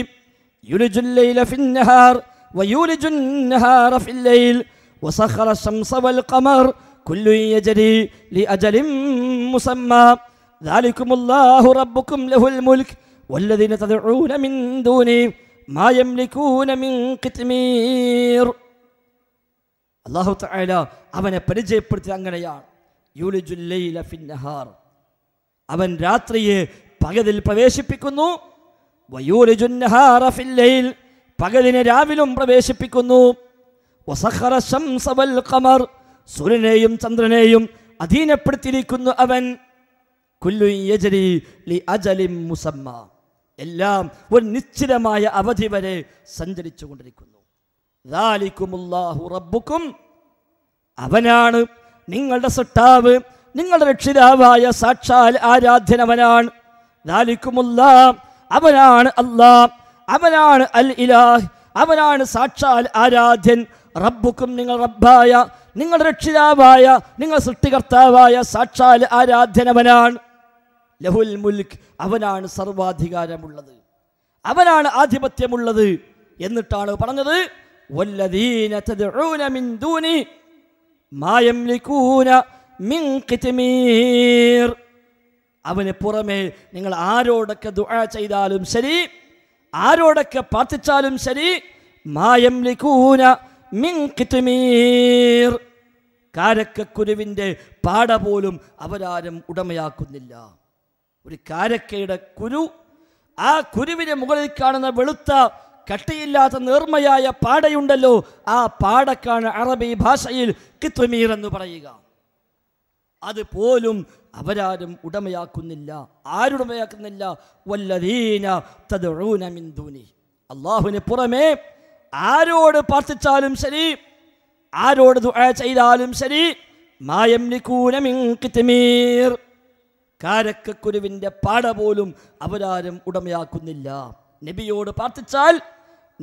മുസമ്മ ذلكم الله والذين تدعون من دونه ما يملكون من قتمير അള്ളാഹു തായാല അവനെ പരിചയപ്പെടുത്തി അങ്ങനെയാണ് യൂലിജുല്ലൈല ഫിന്നഹാർ അവൻ രാത്രിയെ പകതിൽ പ്രവേശിപ്പിക്കുന്നു ഫിൽ ലൈൽ പകലിനെ രാവിലും പ്രവേശിപ്പിക്കുന്നു വസഖറ ശംസ വൽ ഖമർ സൂര്യനെയും ചന്ദ്രനെയും അധീനപ്പെടുത്തിയിരിക്കുന്നു അവൻ കുല്ലു യജരി ലി അജലിം മുസമ്മ എല്ലാം ഒരു നിശ്ചിതമായ അവധി വരെ സഞ്ചരിച്ചു കൊണ്ടിരിക്കുന്നു റബ്ബുക്കും അവനാണ് നിങ്ങളുടെ സട്ടാവ് നിങ്ങളുടെ രക്ഷിതാവായ സാക്ഷാൽ ആരാധ്യനവനാണ് അവനാണ് അല്ലാ അവനാണ് അൽ ഇലാഹ് അവനാണ് സാക്ഷാൽ ആരാധ്യൻ റബ്ബുക്കും നിങ്ങൾ റബ്ബായ നിങ്ങളുടെ രക്ഷിതാവായ നിങ്ങൾ സൃഷ്ടികർത്താവായ സാക്ഷാൽ ആരാധ്യനവനാണ് ലഹുൽ മുൽക്ക് അവനാണ് സർവാധികാരമുള്ളത് അവനാണ് ആധിപത്യമുള്ളത് എന്നിട്ടാണ് പറഞ്ഞത് അവന് പുറമേ നിങ്ങൾ ആരോടൊക്കെ ദുആ ചെയ്താലും ശരി ആരോടൊക്കെ പ്രാർത്ഥിച്ചാലും ശരി മായം ലിക്കൂന മിൻ കിത്തുമീർ പാട പോലും അവരാരും ഉടമയാക്കുന്നില്ല ഒരു കാരക്കയുടെ കുരു ആ കുരുവിന് മുകളിൽ കാണുന്ന വെളുത്ത കട്ടിയില്ലാത്ത നേർമയായ പാടയുണ്ടല്ലോ ആ പാടക്കാണ് അറബി ഭാഷയിൽ കിത്വമീർ എന്ന് പറയുക അതുപോലും അവരാരും ഉടമയാക്കുന്നില്ല ആരുടമയാക്കുന്നില്ല വല്ലതീന തദ്ഊന അള്ളാഹുവിന് പുറമേ ആരോട് പ്രാർത്ഥിച്ചാലും ശരി ആരോട് ദുആ ചെയ്താലും ശരി മായം നിക്കൂനമിൻ മിൻ കിത്മീർ കാരക്കക്കുരുവിൻ്റെ പാട പോലും അവരാരും ഉടമയാക്കുന്നില്ല നബിയോട് പ്രാർത്ഥിച്ചാൽ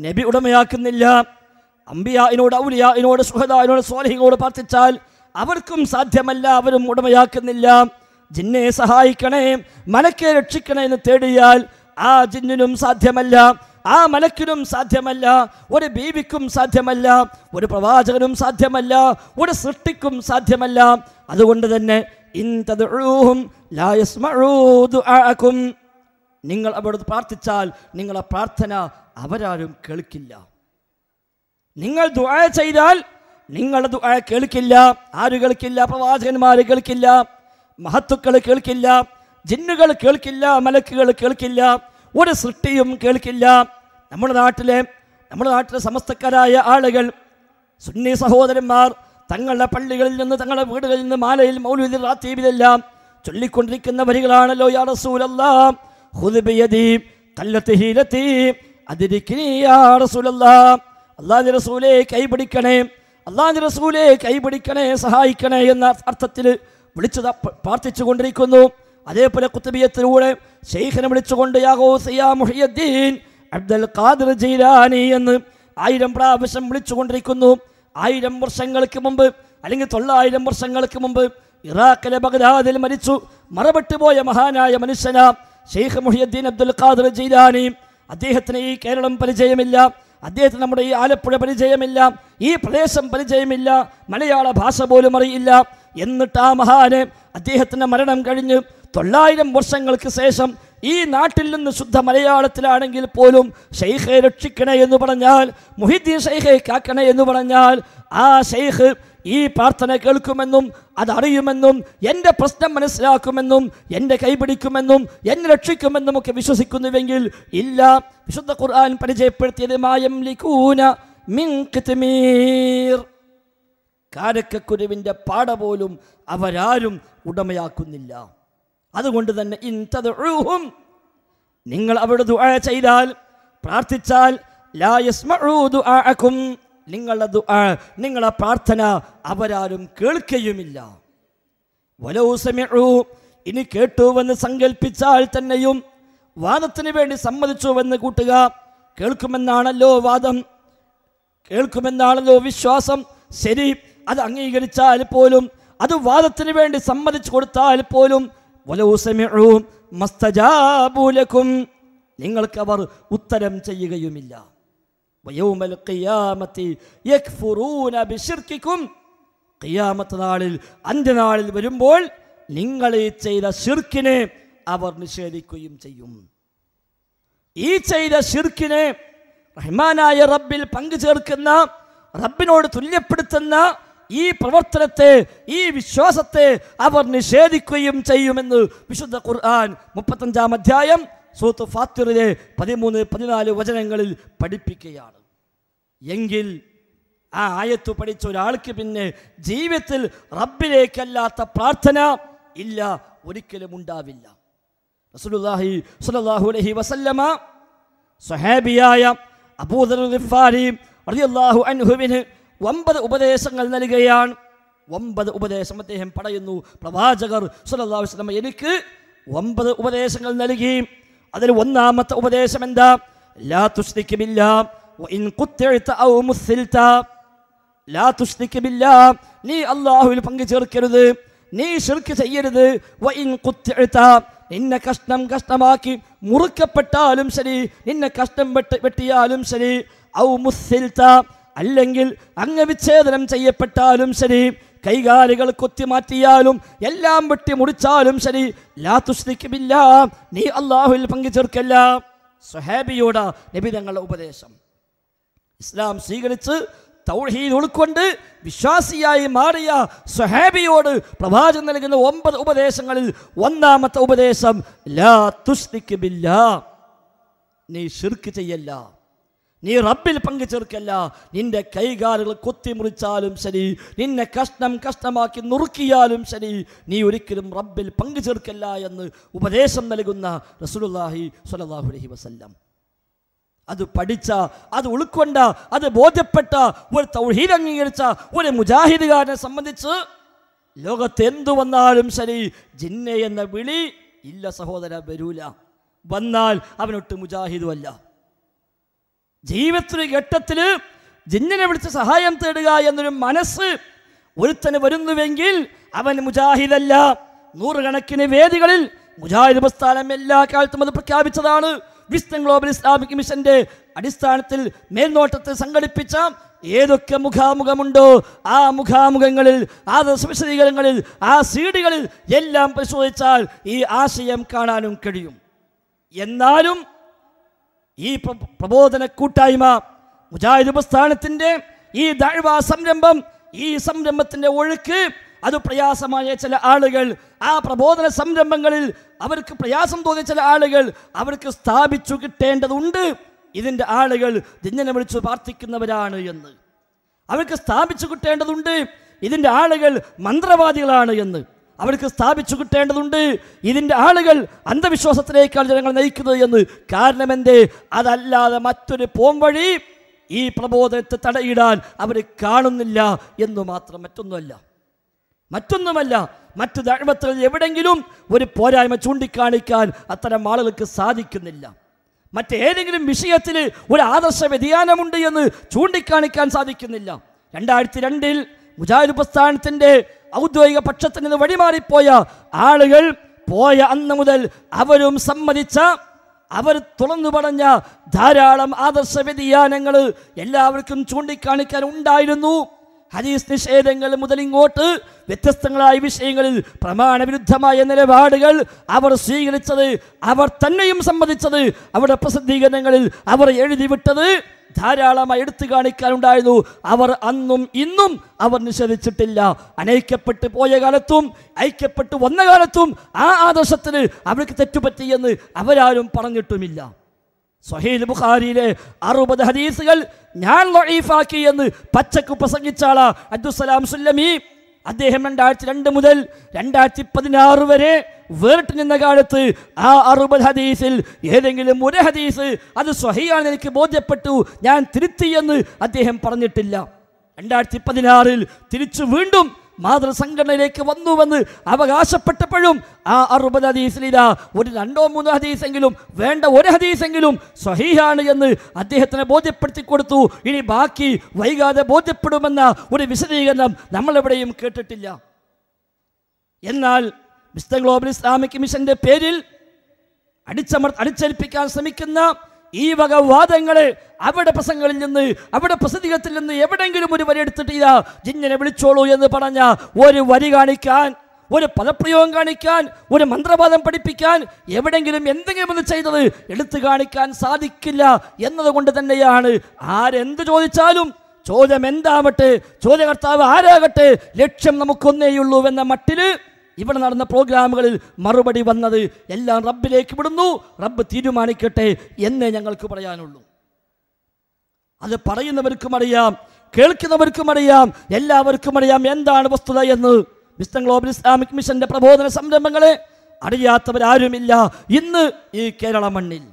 നബി ഉടമയാക്കുന്നില്ല അമ്പിയാനോട് ഔലിയാനോട് സുഹദാനോട് സ്വാലിഹിനോട് പ്രാർത്ഥിച്ചാൽ അവർക്കും സാധ്യമല്ല അവരും ഉടമയാക്കുന്നില്ല ജിന്നെ സഹായിക്കണേ മലക്കെ രക്ഷിക്കണേ എന്ന് തേടിയാൽ ആ ജിന്നിനും സാധ്യമല്ല ആ മലക്കിനും സാധ്യമല്ല ഒരു ബീവിക്കും സാധ്യമല്ല ഒരു പ്രവാചകനും സാധ്യമല്ല ഒരു സൃഷ്ടിക്കും സാധ്യമല്ല അതുകൊണ്ട് തന്നെ ഇൻ തദ്ഊഹും ലായസ്മൂദുആക്കും നിങ്ങൾ അവിടുന്ന് പ്രാർത്ഥിച്ചാൽ നിങ്ങളെ പ്രാർത്ഥന അവരാരും കേൾക്കില്ല നിങ്ങൾ ദുആ ചെയ്താൽ നിങ്ങളുടെ ദുആ കേൾക്കില്ല ആര് കേൾക്കില്ല പ്രവാചകന്മാർ കേൾക്കില്ല മഹത്തുക്കൾ കേൾക്കില്ല ജിന്നുകൾ കേൾക്കില്ല മലക്കുകൾ കേൾക്കില്ല ഒരു സൃഷ്ടിയും കേൾക്കില്ല നമ്മുടെ നാട്ടിലെ നമ്മുടെ നാട്ടിലെ സമസ്തക്കാരായ ആളുകൾ സുന്നി സഹോദരന്മാർ തങ്ങളുടെ പള്ളികളിൽ നിന്ന് തങ്ങളുടെ വീടുകളിൽ നിന്ന് മാലയിൽ മൗലൂദിൽ റാത്തീബിലെല്ലാം ചൊല്ലിക്കൊണ്ടിരിക്കുന്ന വരികളാണല്ലോ യാ കൈപിടിക്കണേ അള്ളാഹി കൈപിടിക്കണേ സഹായിക്കണേ എന്ന അർത്ഥത്തിൽ വിളിച്ചു പ്രാർത്ഥിച്ചു കൊണ്ടിരിക്കുന്നു അതേപോലെ കുത്തുബിയത്തിലൂടെ ഷെയ്ഖിനെ വിളിച്ചുകൊണ്ട് യാഗോ സിയാ അബ്ദുൽ ഖാദിർ ജീലാനി എന്ന് ആയിരം പ്രാവശ്യം വിളിച്ചുകൊണ്ടിരിക്കുന്നു ആയിരം വർഷങ്ങൾക്ക് മുമ്പ് അല്ലെങ്കിൽ തൊള്ളായിരം വർഷങ്ങൾക്ക് മുമ്പ് ഇറാഖിലെ ബഗ്ദാദിൽ മരിച്ചു മറപ്പെട്ടുപോയ മഹാനായ മനുഷ്യന ഷെയ്ഖ് മുഹിയുദ്ദീൻ അബ്ദുൽ ഖാദർ ജീലാനി അദ്ദേഹത്തിന് ഈ കേരളം പരിചയമില്ല അദ്ദേഹത്തിന് നമ്മുടെ ഈ ആലപ്പുഴ പരിചയമില്ല ഈ പ്രദേശം പരിചയമില്ല മലയാള ഭാഷ പോലും അറിയില്ല എന്നിട്ട് ആ മഹാന് അദ്ദേഹത്തിൻ്റെ മരണം കഴിഞ്ഞ് തൊള്ളായിരം വർഷങ്ങൾക്ക് ശേഷം ഈ നാട്ടിൽ നിന്ന് ശുദ്ധ മലയാളത്തിലാണെങ്കിൽ പോലും ഷെയ്ഖെ രക്ഷിക്കണേ എന്ന് പറഞ്ഞാൽ മുഹിദ്ദീൻ ഷെയ്ഖെ കാക്കണേ എന്ന് പറഞ്ഞാൽ ആ ഷെയ്ഖ് ഈ പ്രാർത്ഥന കേൾക്കുമെന്നും അതറിയുമെന്നും എൻ്റെ പ്രശ്നം മനസ്സിലാക്കുമെന്നും എൻ്റെ കൈപിടിക്കുമെന്നും എന്നെ രക്ഷിക്കുമെന്നും ഒക്കെ വിശ്വസിക്കുന്നുവെങ്കിൽ ഇല്ല വിശുദ്ധ ഖുർആൻ പരിചയപ്പെടുത്തിയത് മായം ലിഖൂന മിങ്ക്തിമീർ കാരക്കക്കുരുവിൻ്റെ പാട പോലും അവരാരും ഉടമയാക്കുന്നില്ല അതുകൊണ്ട് തന്നെ ഇൻതൂഹും നിങ്ങൾ അവിടെ ദുആ ചെയ്താൽ പ്രാർത്ഥിച്ചാൽ ലാ യസ്മഊ ദുആഅകും നിങ്ങളുടെ ദുആ നിങ്ങളുടെ പ്രാർത്ഥന അവരാരും കേൾക്കുകയുമില്ല വലൗ സമിഉ ഇനി കേട്ടുവെന്ന് സങ്കൽപ്പിച്ചാൽ തന്നെയും വാദത്തിന് വേണ്ടി സമ്മതിച്ചുവെന്ന് കൂട്ടുക കേൾക്കുമെന്നാണല്ലോ വാദം കേൾക്കുമെന്നാണല്ലോ വിശ്വാസം ശരി അത് അംഗീകരിച്ചാൽ പോലും അത് വാദത്തിന് വേണ്ടി സമ്മതിച്ചു കൊടുത്താൽ പോലും മസ്തജാബൂലക്കും നിങ്ങൾക്കവർ ഉത്തരം ചെയ്യുകയുമില്ല ഖിയാമത്ത് നാളിൽ അന്ത്യനാളിൽ വരുമ്പോൾ നിങ്ങൾ ഈ ചെയ്ത ഷിർക്കിനെ അവർ നിഷേധിക്കുകയും ചെയ്യും ഈ ചെയ്ത ഷിർക്കിനെ റഹ്മാനായ റബ്ബിൽ പങ്കു ചേർക്കുന്ന റബ്ബിനോട് തുല്യപ്പെടുത്തുന്ന ഈ പ്രവർത്തനത്തെ ഈ വിശ്വാസത്തെ അവർ നിഷേധിക്കുകയും ചെയ്യുമെന്ന് വിശുദ്ധ ഖുർആൻ മുപ്പത്തഞ്ചാം അധ്യായം സൂത്ത് ഫാത്തിറിലെ പതിമൂന്ന് പതിനാല് വചനങ്ങളിൽ പഠിപ്പിക്കുകയാണ് എങ്കിൽ ആ ആയത്ത് പഠിച്ച ഒരാൾക്ക് പിന്നെ ജീവിതത്തിൽ റബ്ബിലേക്കല്ലാത്ത പ്രാർത്ഥന ഇല്ല ഒരിക്കലും ഉണ്ടാവില്ല റസൂലുള്ളാഹി സ്വല്ലല്ലാഹു അലൈഹി വസല്ലമ സ്വഹാബിയായ അബൂദർ റിഫാരി റളിയല്ലാഹു അൻഹുവിനെ ഒമ്പത് ഉപദേശങ്ങൾ നൽകുകയാണ് ഒമ്പത് ഉപദേശം അദ്ദേഹം പറയുന്നു പ്രവാചകർ സുലല്ലാ വസ്ലമ എനിക്ക് ഒമ്പത് ഉപദേശങ്ങൾ നൽകി അതിൽ ഒന്നാമത്തെ ഉപദേശം എന്താ ലാ തുസ്തിക്കുമില്ല ലാ തുസ്തിക്കുമില്ല നീ അള്ളാഹുവിൽ പങ്കു ചേർക്കരുത് നീ ശിർക്ക് ചെയ്യരുത് നിന്നെ കഷ്ണം കഷ്ണമാക്കി മുറുക്കപ്പെട്ടാലും ശരി നിന്നെ കഷ്ടം വെട്ടി വെട്ടിയാലും ശരി ഔ മുസിൽത്ത അല്ലെങ്കിൽ അംഗവിച്ഛേദനം ചെയ്യപ്പെട്ടാലും ശരി കൈകാലുകൾ കൊത്തിമാറ്റിയാലും എല്ലാം വെട്ടി മുറിച്ചാലും ശരി ലാത്തുസ്തിക്കുമില്ല നീ അള്ളാഹുവിൽ പങ്കുചേർക്കല്ല സുഹാബിയോട് നബി തങ്ങളുടെ ഉപദേശം ഇസ്ലാം സ്വീകരിച്ച് തൗഹീദ് ഉൾക്കൊണ്ട് വിശ്വാസിയായി മാറിയ സുഹേബിയോട് പ്രവാചകൻ നൽകുന്ന ഒമ്പത് ഉപദേശങ്ങളിൽ ഒന്നാമത്തെ ഉപദേശം ലാ തുസ്തിക്കുമില്ല നീ ശിർക്ക് ചെയ്യല്ല നീ റബ്ബിൽ പങ്കു ചേർക്കല്ല നിന്റെ കൈകാലുകൾ കുത്തിമുറിച്ചാലും ശരി നിന്നെ കഷ്ണം കഷ്ണമാക്കി നുറുക്കിയാലും ശരി നീ ഒരിക്കലും റബ്ബിൽ പങ്കു ചേർക്കല്ല എന്ന് ഉപദേശം നൽകുന്ന റസൂലുല്ലാഹി സ്വലല്ലാഹു അലഹി വസല്ലം അത് പഠിച്ച അത് ഉൾക്കൊണ്ട അത് ബോധ്യപ്പെട്ട ഒരു തൗഹീദ് അംഗീകരിച്ച ഒരു മുജാഹിദുകാരനെ സംബന്ധിച്ച് ലോകത്ത് എന്തു വന്നാലും ശരി ജിന്നെ എന്ന വിളി ഇല്ല സഹോദര വരൂല വന്നാൽ അവനൊട്ട് മുജാഹിദുമല്ല ജീവിതത്തിന് ഘട്ടത്തിൽ ജിന്നിനെ വിളിച്ച് സഹായം തേടുക എന്നൊരു മനസ്സ് ഒരുത്തന് വരുന്നുവെങ്കിൽ അവൻ മുജാഹിദല്ല നൂറുകണക്കിന് വേദികളിൽ മുജാഹിദ് പ്രസ്ഥാനം എല്ലാ കാലത്തും അത് പ്രഖ്യാപിച്ചതാണ് വിസ്തൻ ഗ്ലോബൽ ഇസ്ലാമിക് മിഷന്റെ അടിസ്ഥാനത്തിൽ മേൽനോട്ടത്തിൽ സംഘടിപ്പിച്ച ഏതൊക്കെ മുഖാമുഖമുണ്ടോ ആ മുഖാമുഖങ്ങളിൽ ആ വിശദീകരണങ്ങളിൽ ആ സീഡുകളിൽ എല്ലാം പരിശോധിച്ചാൽ ഈ ആശയം കാണാനും കഴിയും എന്നാലും ഈ പ്രബോധന കൂട്ടായ്മ മുജാഹിദ് പ്രസ്ഥാനത്തിൻ്റെ ഈ ദഴവ സംരംഭം ഈ സംരംഭത്തിൻ്റെ ഒഴുക്ക് അത് പ്രയാസമായ ചില ആളുകൾ ആ പ്രബോധന സംരംഭങ്ങളിൽ അവർക്ക് പ്രയാസം തോന്നിയ ചില ആളുകൾ അവർക്ക് സ്ഥാപിച്ചു കിട്ടേണ്ടതുണ്ട് ഇതിൻ്റെ ആളുകൾ ദിഞ്ഞനെ വിളിച്ചു പ്രാർത്ഥിക്കുന്നവരാണ് എന്ന് അവർക്ക് സ്ഥാപിച്ചു കിട്ടേണ്ടതുണ്ട് ഇതിൻ്റെ ആളുകൾ മന്ത്രവാദികളാണ് എന്ന് അവർക്ക് സ്ഥാപിച്ചു കിട്ടേണ്ടതുണ്ട് ഇതിൻ്റെ ആളുകൾ അന്ധവിശ്വാസത്തിലേക്കാണ് ജനങ്ങൾ നയിക്കുന്നത് എന്ന് കാരണമെന്തേ അതല്ലാതെ മറ്റൊരു വഴി ഈ പ്രബോധനത്തെ തടയിടാൻ അവർ കാണുന്നില്ല എന്ന് മാത്രം മറ്റൊന്നുമല്ല മറ്റൊന്നുമല്ല മറ്റു ദഴവത്തുകൾ എവിടെങ്കിലും ഒരു പോരായ്മ ചൂണ്ടിക്കാണിക്കാൻ അത്തരം ആളുകൾക്ക് സാധിക്കുന്നില്ല മറ്റേതെങ്കിലും വിഷയത്തിൽ ഒരു ആദർശ വ്യതിയാനമുണ്ട് എന്ന് ചൂണ്ടിക്കാണിക്കാൻ സാധിക്കുന്നില്ല രണ്ടായിരത്തി രണ്ടിൽ മുജാഹിദ് പ്രസ്ഥാനത്തിൻ്റെ ഔദ്യോഗിക പക്ഷത്തിൽ നിന്ന് വഴിമാറിപ്പോയ ആളുകൾ പോയ അന്ന് മുതൽ അവരും സമ്മതിച്ച അവർ തുറന്നു പറഞ്ഞ ധാരാളം ആദർശ വ്യതിയാനങ്ങൾ എല്ലാവർക്കും ചൂണ്ടിക്കാണിക്കാൻ ഉണ്ടായിരുന്നു ഹദീസ് നിഷേധങ്ങൾ മുതൽ ഇങ്ങോട്ട് വ്യത്യസ്തങ്ങളായ വിഷയങ്ങളിൽ പ്രമാണവിരുദ്ധമായ നിലപാടുകൾ അവർ സ്വീകരിച്ചത് അവർ തന്നെയും സമ്മതിച്ചത് അവരുടെ പ്രസിദ്ധീകരണങ്ങളിൽ അവർ എഴുതിവിട്ടത് ധാരാളമായി എടുത്തു കാണിക്കാനുണ്ടായിരുന്നു അവർ അന്നും ഇന്നും അവർ നിഷേധിച്ചിട്ടില്ല അനൈക്യപ്പെട്ട് പോയ കാലത്തും ഐക്യപ്പെട്ട് വന്ന കാലത്തും ആ ആദർശത്തിന് അവർക്ക് തെറ്റുപറ്റിയെന്ന് അവരാരും പറഞ്ഞിട്ടുമില്ല സൊഹീൽ ബുഖാരിയിലെ അറുപത് ഹദീസുകൾ ഞാൻ ലൊഴീഫാക്കി എന്ന് പച്ചക്ക് പ്രസംഗിച്ച അബ്ദുസലാം സുല്ലമി അദ്ദേഹം രണ്ടായിരത്തി രണ്ട് മുതൽ രണ്ടായിരത്തി പതിനാറ് വരെ വേറിട്ട് നിന്ന കാലത്ത് ആ അറുപത് ഹദീസിൽ ഏതെങ്കിലും ഒരു ഹദീസ് അത് സ്വഹിയാണെന്ന് എനിക്ക് ബോധ്യപ്പെട്ടു ഞാൻ തിരുത്തിയെന്ന് അദ്ദേഹം പറഞ്ഞിട്ടില്ല രണ്ടായിരത്തി പതിനാറിൽ തിരിച്ചു വീണ്ടും മാതൃസംഘടനയിലേക്ക് വന്നുവെന്ന് അവകാശപ്പെട്ടപ്പോഴും ആ അറുപത് ഹദീസിലിതാ ഒരു രണ്ടോ മൂന്നോ ഹദീസെങ്കിലും വേണ്ട ഒരു ഹദീസെങ്കിലും സ്വഹീഹാണ് എന്ന് അദ്ദേഹത്തിനെ ബോധ്യപ്പെടുത്തി കൊടുത്തു ഇനി ബാക്കി വൈകാതെ ബോധ്യപ്പെടുമെന്ന ഒരു വിശദീകരണം നമ്മളെവിടെയും കേട്ടിട്ടില്ല എന്നാൽ മിസ്റ്റർ ഗ്ലോബൽ ഇസ്ലാമിക് മിഷന്റെ പേരിൽ അടിച്ചമർ അടിച്ചേൽപ്പിക്കാൻ ശ്രമിക്കുന്ന ഈ വക വാദങ്ങളെ അവിടെ പ്രസംഗങ്ങളിൽ നിന്ന് അവിടെ പ്രസിദ്ധികത്തിൽ നിന്ന് എവിടെയെങ്കിലും ഒരു വരി എടുത്തിട്ടില്ല ജിഞ്ഞനെ വിളിച്ചോളൂ എന്ന് പറഞ്ഞ ഒരു വരി കാണിക്കാൻ ഒരു പദപ്രയോഗം കാണിക്കാൻ ഒരു മന്ത്രവാദം പഠിപ്പിക്കാൻ എവിടെയെങ്കിലും എന്തെങ്കിലും ഒന്ന് ചെയ്തത് എടുത്തു കാണിക്കാൻ സാധിക്കില്ല എന്നതുകൊണ്ട് തന്നെയാണ് ആരെന്ത് ചോദിച്ചാലും ചോദ്യം എന്താവട്ടെ ചോദ്യകർത്താവ് ആരാകട്ടെ ലക്ഷ്യം നമുക്കൊന്നേയുള്ളൂ എന്ന മട്ടിൽ ഇവിടെ നടന്ന പ്രോഗ്രാമുകളിൽ മറുപടി വന്നത് എല്ലാം റബ്ബിലേക്ക് വിടുന്നു റബ്ബ് തീരുമാനിക്കട്ടെ എന്നേ ഞങ്ങൾക്ക് പറയാനുള്ളൂ അത് പറയുന്നവർക്കും അറിയാം കേൾക്കുന്നവർക്കും അറിയാം എല്ലാവർക്കും അറിയാം എന്താണ് വസ്തുത എന്ന് മിസ്റ്റർ ഗ്ലോബൽ ഇസ്ലാമിക് മിഷന്റെ പ്രബോധന സംരംഭങ്ങളെ അറിയാത്തവരാരുമില്ല ഇന്ന് ഈ കേരള മണ്ണിൽ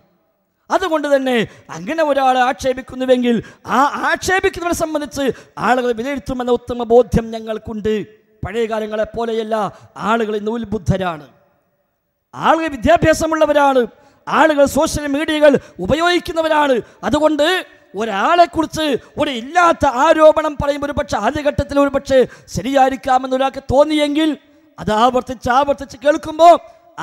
അതുകൊണ്ട് തന്നെ അങ്ങനെ ഒരാളെ ആക്ഷേപിക്കുന്നുവെങ്കിൽ ആ ആക്ഷേപിക്കുന്നവരെ സംബന്ധിച്ച് ആളുകൾ വിലയിരുത്തുമെന്ന ഉത്തമ ബോധ്യം ഞങ്ങൾക്കുണ്ട് പഴയ കാലങ്ങളെ പോലെയല്ല ആളുകൾ ഇന്ന് ഉത്ബുദ്ധരാണ് ആളുകൾ വിദ്യാഭ്യാസമുള്ളവരാണ് ആളുകൾ സോഷ്യൽ മീഡിയകൾ ഉപയോഗിക്കുന്നവരാണ് അതുകൊണ്ട് ഒരാളെക്കുറിച്ച് ഒരു ഇല്ലാത്ത ആരോപണം പറയുമ്പോൾ ഒരു പക്ഷേ ആദ്യഘട്ടത്തിൽ ഒരു പക്ഷേ ശരിയായിരിക്കാമെന്ന് ഒരാൾക്ക് തോന്നിയെങ്കിൽ അത് ആവർത്തിച്ച് ആവർത്തിച്ച് കേൾക്കുമ്പോൾ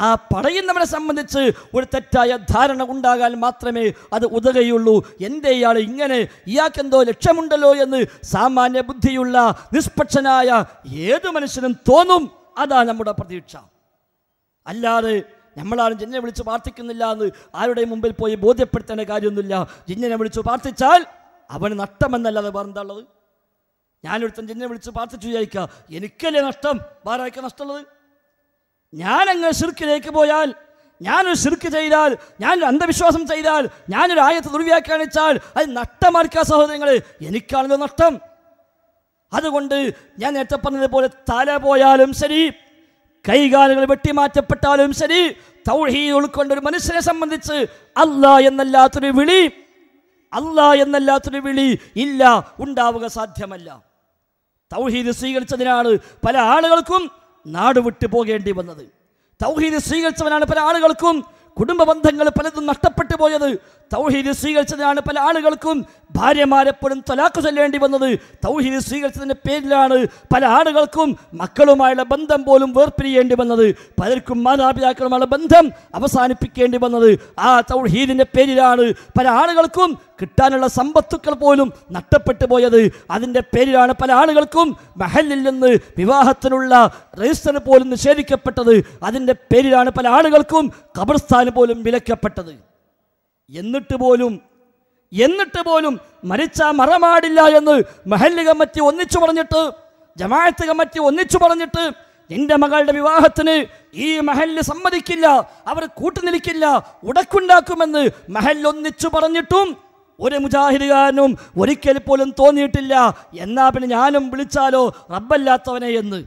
ആ പറയുന്നവനെ സംബന്ധിച്ച് ഒരു തെറ്റായ ധാരണ ഉണ്ടാകാൻ മാത്രമേ അത് ഉതകയുള്ളൂ എൻ്റെ ഇയാൾ ഇങ്ങനെ ഇയാൾക്കെന്തോ ലക്ഷ്യമുണ്ടല്ലോ എന്ന് സാമാന്യ ബുദ്ധിയുള്ള നിഷ്പക്ഷനായ ഏത് മനുഷ്യനും തോന്നും അതാ നമ്മുടെ പ്രതീക്ഷ അല്ലാതെ നമ്മളാരും ജിന്നെ വിളിച്ച് പ്രാർത്ഥിക്കുന്നില്ല എന്ന് ആരുടെ മുമ്പിൽ പോയി ബോധ്യപ്പെടുത്തേണ്ട കാര്യമൊന്നുമില്ല ജിന്നനെ വിളിച്ച് പ്രാർത്ഥിച്ചാൽ അവന് നഷ്ടമെന്നല്ലാതെ അത് ഉള്ളത് ഞാനൊരുത്തൻ ജിന്നെ വിളിച്ച് പ്രാർത്ഥിച്ചു വിചാരിക്കുക എനിക്കല്ലേ നഷ്ടം വേറെ നഷ്ടമുള്ളത് ഞാൻ അങ്ങ് ഷിർക്കിലേക്ക് പോയാൽ ഞാനൊരു ഷിർക്ക് ചെയ്താൽ ഞാനൊരു അന്ധവിശ്വാസം ചെയ്താൽ ഞാനൊരു ആയത്തെ ദുർവ്യാഖ്യാനിച്ചാൽ അത് നഷ്ടമാർക്കുക സഹോദരങ്ങൾ എനിക്കാണല്ലോ നഷ്ടം അതുകൊണ്ട് ഞാൻ നേരത്തെ പറഞ്ഞതുപോലെ തല പോയാലും ശരി കൈകാലുകൾ വെട്ടിമാറ്റപ്പെട്ടാലും ശരി തൗഹീ ഉൾക്കൊണ്ട ഒരു മനുഷ്യനെ സംബന്ധിച്ച് അല്ല എന്നല്ലാത്തൊരു വിളി അല്ല എന്നല്ലാത്തൊരു വിളി ഇല്ല ഉണ്ടാവുക സാധ്യമല്ല തൗഹീദ് സ്വീകരിച്ചതിനാണ് പല ആളുകൾക്കും നാട് വിട്ടു പോകേണ്ടി വന്നത് തൗഹീദ് സ്വീകരിച്ചവനാണ് പല ആളുകൾക്കും കുടുംബ ബന്ധങ്ങൾ പലതും നഷ്ടപ്പെട്ടു പോയത് തൗഹീദ് സ്വീകരിച്ചതിനാണ് പല ആളുകൾക്കും ഭാര്യമാരെപ്പോഴും തലാക്ക് ചൊല്ലേണ്ടി വന്നത് തൗഹീദ് സ്വീകരിച്ചതിൻ്റെ പേരിലാണ് പല ആളുകൾക്കും മക്കളുമായുള്ള ബന്ധം പോലും വേർപിരിയേണ്ടി വന്നത് പലർക്കും മാതാപിതാക്കളുമായുള്ള ബന്ധം അവസാനിപ്പിക്കേണ്ടി വന്നത് ആ തൗഹീദിൻ്റെ പേരിലാണ് പല ആളുകൾക്കും കിട്ടാനുള്ള സമ്പത്തുക്കൾ പോലും നഷ്ടപ്പെട്ടു പോയത് അതിൻ്റെ പേരിലാണ് പല ആളുകൾക്കും മഹലിൽ നിന്ന് വിവാഹത്തിനുള്ള രജിസ്റ്റർ പോലും നിഷേധിക്കപ്പെട്ടത് അതിൻ്റെ പേരിലാണ് പല ആളുകൾക്കും കബർസ്ഥാന് പോലും വിലക്കപ്പെട്ടത് എന്നിട്ട് പോലും എന്നിട്ട് പോലും മരിച്ച മറമാടില്ല എന്ന് മഹല്ല് കമ്മിറ്റി ഒന്നിച്ചു പറഞ്ഞിട്ട് ജമാഅത്ത് കമ്മിറ്റി ഒന്നിച്ചു പറഞ്ഞിട്ട് എൻ്റെ മകളുടെ വിവാഹത്തിന് ഈ മഹല്ല് സമ്മതിക്കില്ല അവർ കൂട്ടുനിൽക്കില്ല ഉടക്കുണ്ടാക്കുമെന്ന് മഹൽ ഒന്നിച്ചു പറഞ്ഞിട്ടും ഒരു മുജാഹിദുകാരനും ഒരിക്കൽ പോലും തോന്നിയിട്ടില്ല എന്നാ പിന്നെ ഞാനും വിളിച്ചാലോ റബ്ബല്ലാത്തവനെ എന്ന്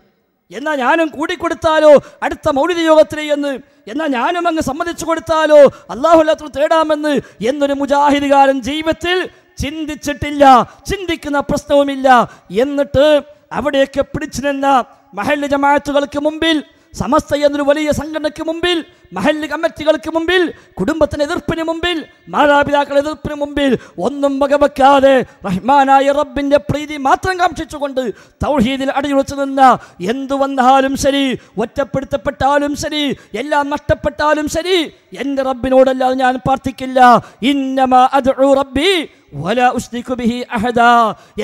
എന്നാൽ ഞാനും കൂടിക്കൊടുത്താലോ അടുത്ത മൗലിക യോഗത്തിന് എന്ന് എന്നാൽ ഞാനും അങ്ങ് സമ്മതിച്ചു കൊടുത്താലോ അള്ളാഹുല്ലാത്ത തേടാമെന്ന് എന്നൊരു മുജാഹിദുകാരൻ ജീവിതത്തിൽ ചിന്തിച്ചിട്ടില്ല ചിന്തിക്കുന്ന പ്രശ്നവുമില്ല എന്നിട്ട് അവിടെയൊക്കെ പിടിച്ചു നിന്ന മഹല്ല് ജമാഅത്തുകൾക്ക് മുമ്പിൽ സമസ്ത എന്നൊരു വലിയ സംഘടനയ്ക്ക് മുമ്പിൽ മഹല്ല് കമ്മിറ്റികൾക്ക് മുമ്പിൽ കുടുംബത്തിന് എതിർപ്പിന് മുമ്പിൽ മാതാപിതാക്കളുടെ എതിർപ്പിന് മുമ്പിൽ ഒന്നും വകവെക്കാതെ റഹ്മാനായ റബ്ബിൻ്റെ പ്രീതി മാത്രം കാക്ഷിച്ചുകൊണ്ട് തൗഹീദിൽ അടിയുറച്ചു നിന്ന എന്തു വന്നാലും ശരി ഒറ്റപ്പെടുത്തപ്പെട്ടാലും ശരി എല്ലാം നഷ്ടപ്പെട്ടാലും ശരി എൻ്റെ റബ്ബിനോടല്ലാതെ ഞാൻ പ്രാർത്ഥിക്കില്ല ഇന്നമാ അത് റബ്ബി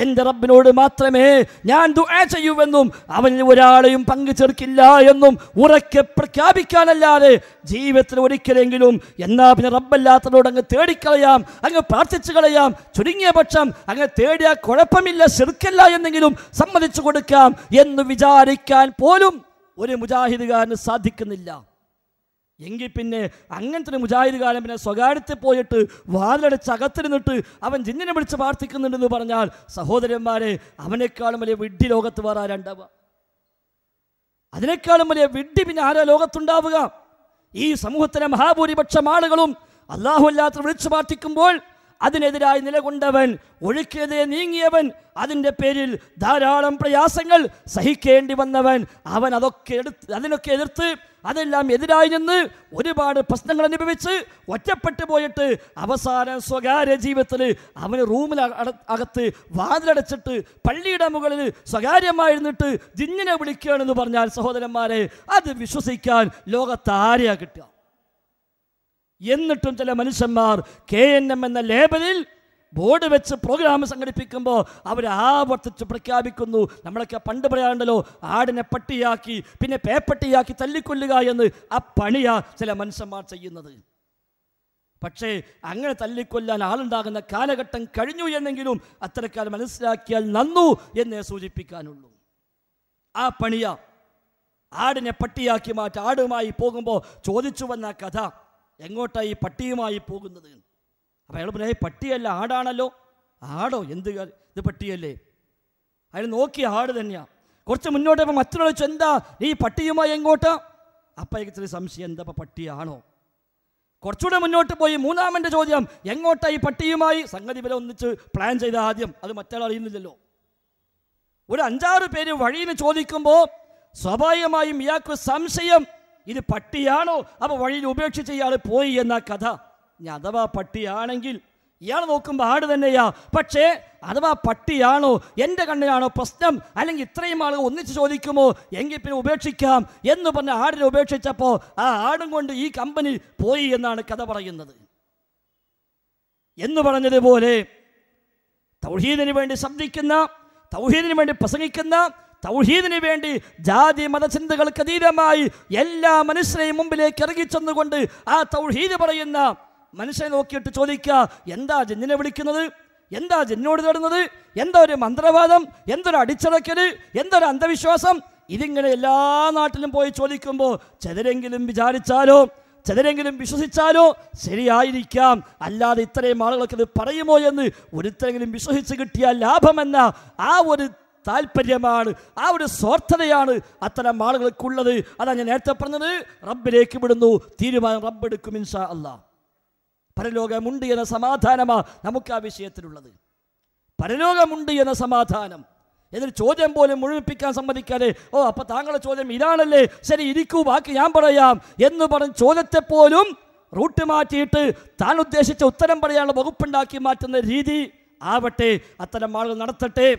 എന്റെ റബ്ബിനോട് മാത്രമേ ഞാൻ ദുആ ചെയ്യുവെന്നും അവനിൽ ഒരാളെയും പങ്കു ചേർക്കില്ല എന്നും ഉറക്കെ പ്രഖ്യാപിക്കാനല്ലാതെ ജീവിതത്തിൽ ഒരിക്കലെങ്കിലും എന്നാ പിന്നെ റബ്ബല്ലാത്തതോട് അങ്ങ് തേടിക്കളയാം അങ്ങ് പ്രാർത്ഥിച്ചു കളയാം ചുരുങ്ങിയ പക്ഷം അങ്ങ് തേടിയ കുഴപ്പമില്ല ചെറുക്കല്ല എന്നെങ്കിലും സമ്മതിച്ചു കൊടുക്കാം എന്ന് വിചാരിക്കാൻ പോലും ഒരു മുജാഹിദുകാരന് സാധിക്കുന്നില്ല എങ്കിൽ പിന്നെ അങ്ങനത്തെ ഒരു മുജാഹിദുകാരൻ പിന്നെ സ്വകാര്യത്തിൽ പോയിട്ട് വാതിലടച്ച് അകത്തിരുന്നിട്ട് അവൻ ജിന്നിനെ വിളിച്ച് പ്രാർത്ഥിക്കുന്നുണ്ടെന്ന് പറഞ്ഞാൽ സഹോദരന്മാരെ അവനേക്കാളും വലിയ വിഡ്ഢി ലോകത്ത് വേറെ ആരാണ്ടാവുക അതിനേക്കാളും വലിയ വിഡ്ഢി പിന്നെ ആരാ ലോകത്തുണ്ടാവുക ഈ സമൂഹത്തിലെ മഹാഭൂരിപക്ഷം ആളുകളും അള്ളാഹു അല്ലാത്ത വിളിച്ചു പ്രാർത്ഥിക്കുമ്പോൾ അതിനെതിരായി നിലകൊണ്ടവൻ ഒഴുക്കിയതേ നീങ്ങിയവൻ അതിൻ്റെ പേരിൽ ധാരാളം പ്രയാസങ്ങൾ സഹിക്കേണ്ടി വന്നവൻ അവൻ അതൊക്കെ എടുത്ത് അതിനൊക്കെ എതിർത്ത് അതെല്ലാം എതിരായി നിന്ന് ഒരുപാട് പ്രശ്നങ്ങൾ അനുഭവിച്ച് ഒറ്റപ്പെട്ടു പോയിട്ട് അവസാന സ്വകാര്യ ജീവിതത്തിൽ അവന് റൂമിൽ അകത്ത് വാതിലടച്ചിട്ട് പള്ളിയുടെ മുകളിൽ സ്വകാര്യമായിരുന്നിട്ട് ജിന്നിനെ വിളിക്കുകയാണെന്ന് പറഞ്ഞാൽ സഹോദരന്മാരെ അത് വിശ്വസിക്കാൻ ലോകത്താരെയാണ് കിട്ടുക എന്നിട്ടും ചില മനുഷ്യന്മാർ കെ എൻ എം എന്ന ലേബലിൽ ബോർഡ് വെച്ച് പ്രോഗ്രാം സംഘടിപ്പിക്കുമ്പോൾ അവർ ആവർത്തിച്ച് പ്രഖ്യാപിക്കുന്നു നമ്മളൊക്കെ പണ്ട് പറയാറുണ്ടല്ലോ ആടിനെ പട്ടിയാക്കി പിന്നെ പേപ്പട്ടിയാക്കി തല്ലിക്കൊല്ലുക എന്ന് ആ പണിയാ ചില മനുഷ്യന്മാർ ചെയ്യുന്നത് പക്ഷേ അങ്ങനെ തല്ലിക്കൊല്ലാൻ ആളുണ്ടാകുന്ന കാലഘട്ടം കഴിഞ്ഞു എന്നെങ്കിലും അത്രക്കാലം മനസ്സിലാക്കിയാൽ നന്നു എന്നേ സൂചിപ്പിക്കാനുള്ളൂ ആ പണിയ ആടിനെ പട്ടിയാക്കി മാറ്റി ആടുമായി പോകുമ്പോൾ ചോദിച്ചു വന്ന കഥ എങ്ങോട്ടായി പട്ടിയുമായി പോകുന്നത് അപ്പോൾ അയാൾ പറഞ്ഞു പട്ടിയല്ല ആടാണല്ലോ ആടോ എന്ത് ഇത് പട്ടിയല്ലേ അയാൾ നോക്കി ആട് തന്നെയാണ് കുറച്ച് മുന്നോട്ട് ഇപ്പം മറ്റൊരാൾ വെച്ചു എന്താ നീ പട്ടിയുമായി എങ്ങോട്ട് അപ്പം എനിക്ക് ഇത്തിരി സംശയം എന്താ ഇപ്പം പട്ടിയാണോ കുറച്ചുകൂടെ മുന്നോട്ട് പോയി മൂന്നാമൻ്റെ ചോദ്യം എങ്ങോട്ടാ ഈ പട്ടിയുമായി സംഗതി വില ഒന്നിച്ച് പ്ലാൻ ചെയ്ത ആദ്യം അത് മറ്റൊരാൾ അറിയുന്നില്ലല്ലോ ഒരു അഞ്ചാറ് പേര് വഴിയിൽ ചോദിക്കുമ്പോൾ സ്വാഭാവികമായും ഇയാൾക്ക് സംശയം ഇത് പട്ടിയാണോ അപ്പോൾ വഴിയിൽ ഉപേക്ഷിച്ച് ഇയാൾ പോയി എന്ന കഥ ഇനി അഥവാ പട്ടിയാണെങ്കിൽ ഇയാൾ നോക്കുമ്പോൾ ആട് തന്നെയാ പക്ഷേ അഥവാ പട്ടിയാണോ എൻ്റെ കണ്ണിനാണോ പ്രശ്നം അല്ലെങ്കിൽ ഇത്രയും ആൾ ഒന്നിച്ച് ചോദിക്കുമോ എങ്കിൽ പിന്നെ ഉപേക്ഷിക്കാം എന്ന് പറഞ്ഞ ആടിനെ ഉപേക്ഷിച്ചപ്പോൾ ആ ആടും കൊണ്ട് ഈ കമ്പനി പോയി എന്നാണ് കഥ പറയുന്നത് എന്ന് പറഞ്ഞതുപോലെ തൗഹീദിന് വേണ്ടി ശബ്ദിക്കുന്ന തൗഹീദിന് വേണ്ടി പ്രസംഗിക്കുന്ന തൗഹീദിന് വേണ്ടി ജാതി മതചിന്തകൾക്കതീതമായി എല്ലാ മനുഷ്യരെയും മുമ്പിലേക്ക് ഇറങ്ങിച്ചെന്നുകൊണ്ട് ആ തൗഹീദ് പറയുന്ന മനുഷ്യനെ നോക്കിയിട്ട് ചോദിക്കുക എന്താ ജിന്നിനെ വിളിക്കുന്നത് എന്താ ജിന്നിനോട് തേടുന്നത് എന്താ ഒരു മന്ത്രവാദം എന്തൊരു അടിച്ചടക്കൽ എന്തൊരു അന്ധവിശ്വാസം ഇതിങ്ങനെ എല്ലാ നാട്ടിലും പോയി ചോദിക്കുമ്പോൾ ചിലരെങ്കിലും വിചാരിച്ചാലോ ചിലരെങ്കിലും വിശ്വസിച്ചാലോ ശരിയായിരിക്കാം അല്ലാതെ ഇത്രയും ആളുകൾക്ക് ഇത് പറയുമോ എന്ന് ഒരുത്തരെങ്കിലും വിശ്വസിച്ച് കിട്ടിയ ലാഭമെന്ന ആ ഒരു താല്പര്യമാണ് ആ ഒരു സ്വാർത്ഥതയാണ് അത്തരം ആളുകൾക്കുള്ളത് അതാണ് ഞാൻ നേരത്തെ പറഞ്ഞത് റബ്ബിലേക്ക് വിടുന്നു തീരുമാനം റബ്ബെടുക്കും ഇൻഷാ അള്ളാഹ് പരലോകമുണ്ട് എന്ന സമാധാനമാണ് നമുക്ക് ആ വിഷയത്തിലുള്ളത് പരലോകമുണ്ട് എന്ന സമാധാനം എന്നൊരു ചോദ്യം പോലും മുഴുമിപ്പിക്കാൻ സമ്മതിക്കാതെ ഓ അപ്പൊ താങ്കളുടെ ചോദ്യം ഇതാണല്ലേ ശരി ഇരിക്കൂ ബാക്കി ഞാൻ പറയാം എന്ന് പറഞ്ഞ് ചോദ്യത്തെ പോലും റൂട്ട് മാറ്റിയിട്ട് താൻ ഉദ്ദേശിച്ച ഉത്തരം പറയാനുള്ള വകുപ്പുണ്ടാക്കി മാറ്റുന്ന രീതി ആവട്ടെ അത്തരം ആളുകൾ നടത്തട്ടെ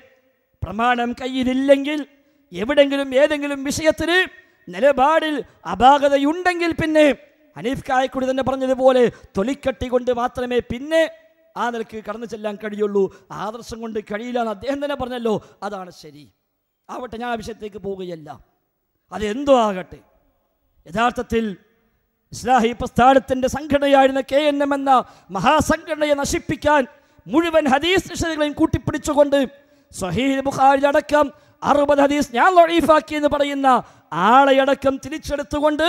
പ്രമാണം കയ്യിലില്ലെങ്കിൽ എവിടെങ്കിലും ഏതെങ്കിലും വിഷയത്തിന് നിലപാടിൽ അപാകതയുണ്ടെങ്കിൽ പിന്നെ ഹനീഫ് കായക്കുടി തന്നെ പറഞ്ഞതുപോലെ തൊലിക്കട്ടി കൊണ്ട് മാത്രമേ പിന്നെ ആ നിലക്ക് കടന്നു ചെല്ലാൻ കഴിയുള്ളൂ ആദർശം കൊണ്ട് കഴിയില്ല എന്ന് അദ്ദേഹം തന്നെ പറഞ്ഞല്ലോ അതാണ് ശരി ആവട്ടെ ഞാൻ ആ വിഷയത്തേക്ക് പോവുകയല്ല അതെന്തോ ആകട്ടെ യഥാർത്ഥത്തിൽ ഇസ്ലാഹി പ്രസ്ഥാനത്തിൻ്റെ സംഘടനയായിരുന്ന കെ എൻ എം എന്ന മഹാസംഘടനയെ നശിപ്പിക്കാൻ മുഴുവൻ ഹദീസ് നിഷേധങ്ങളെയും കൂട്ടിപ്പിടിച്ചുകൊണ്ട് സഹീൽ അടക്കം അറുപത് ഹദീസ് ഞാൻ ലൊഴീഫാക്കി എന്ന് പറയുന്ന ആളെയടക്കം തിരിച്ചെടുത്തുകൊണ്ട്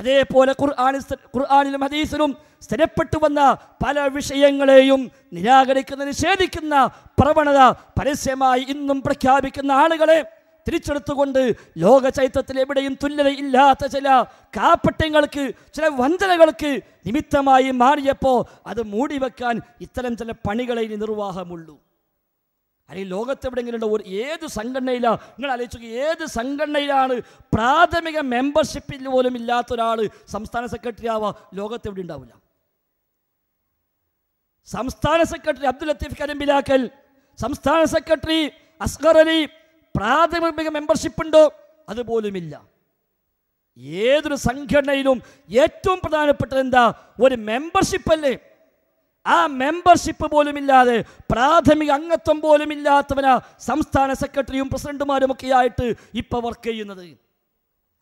അതേപോലെ ഖുർആാനിൽ ഖുർആാനിലും ഹദീസിലും സ്ഥിരപ്പെട്ടു വന്ന പല വിഷയങ്ങളെയും നിരാകരിക്കുന്ന നിഷേധിക്കുന്ന പ്രവണത പരസ്യമായി ഇന്നും പ്രഖ്യാപിക്കുന്ന ആളുകളെ തിരിച്ചെടുത്തുകൊണ്ട് ലോക ചൈത്രത്തിൽ എവിടെയും തുല്യതയില്ലാത്ത ചില കാപ്പട്യങ്ങൾക്ക് ചില വഞ്ചനകൾക്ക് നിമിത്തമായി മാറിയപ്പോൾ അത് മൂടിവെക്കാൻ ഇത്തരം ചില പണികളെ നിർവാഹമുള്ളൂ അല്ലെങ്കിൽ ഉണ്ടോ ഒരു ഏത് സംഘടനയിലാണ് നിങ്ങൾ ആലോചിച്ചു ഏത് സംഘടനയിലാണ് പ്രാഥമിക മെമ്പർഷിപ്പിൽ പോലും ഇല്ലാത്ത ഒരാൾ സംസ്ഥാന സെക്രട്ടറി ലോകത്ത് എവിടെ ഉണ്ടാവില്ല സംസ്ഥാന സെക്രട്ടറി അബ്ദുൽ ലത്തീഫ് കരിമ്പിലാക്കൽ സംസ്ഥാന സെക്രട്ടറി അസ്ഗർ അലി പ്രാഥമിക മെമ്പർഷിപ്പ് ഉണ്ടോ അതുപോലുമില്ല ഏതൊരു സംഘടനയിലും ഏറ്റവും പ്രധാനപ്പെട്ടത് എന്താ ഒരു മെമ്പർഷിപ്പ് അല്ലേ ആ മെമ്പർഷിപ്പ് പോലുമില്ലാതെ പ്രാഥമിക അംഗത്വം പോലുമില്ലാത്തവനാ സംസ്ഥാന സെക്രട്ടറിയും പ്രസിഡന്റുമാരും ഒക്കെ ആയിട്ട് ഇപ്പോൾ വർക്ക് ചെയ്യുന്നത്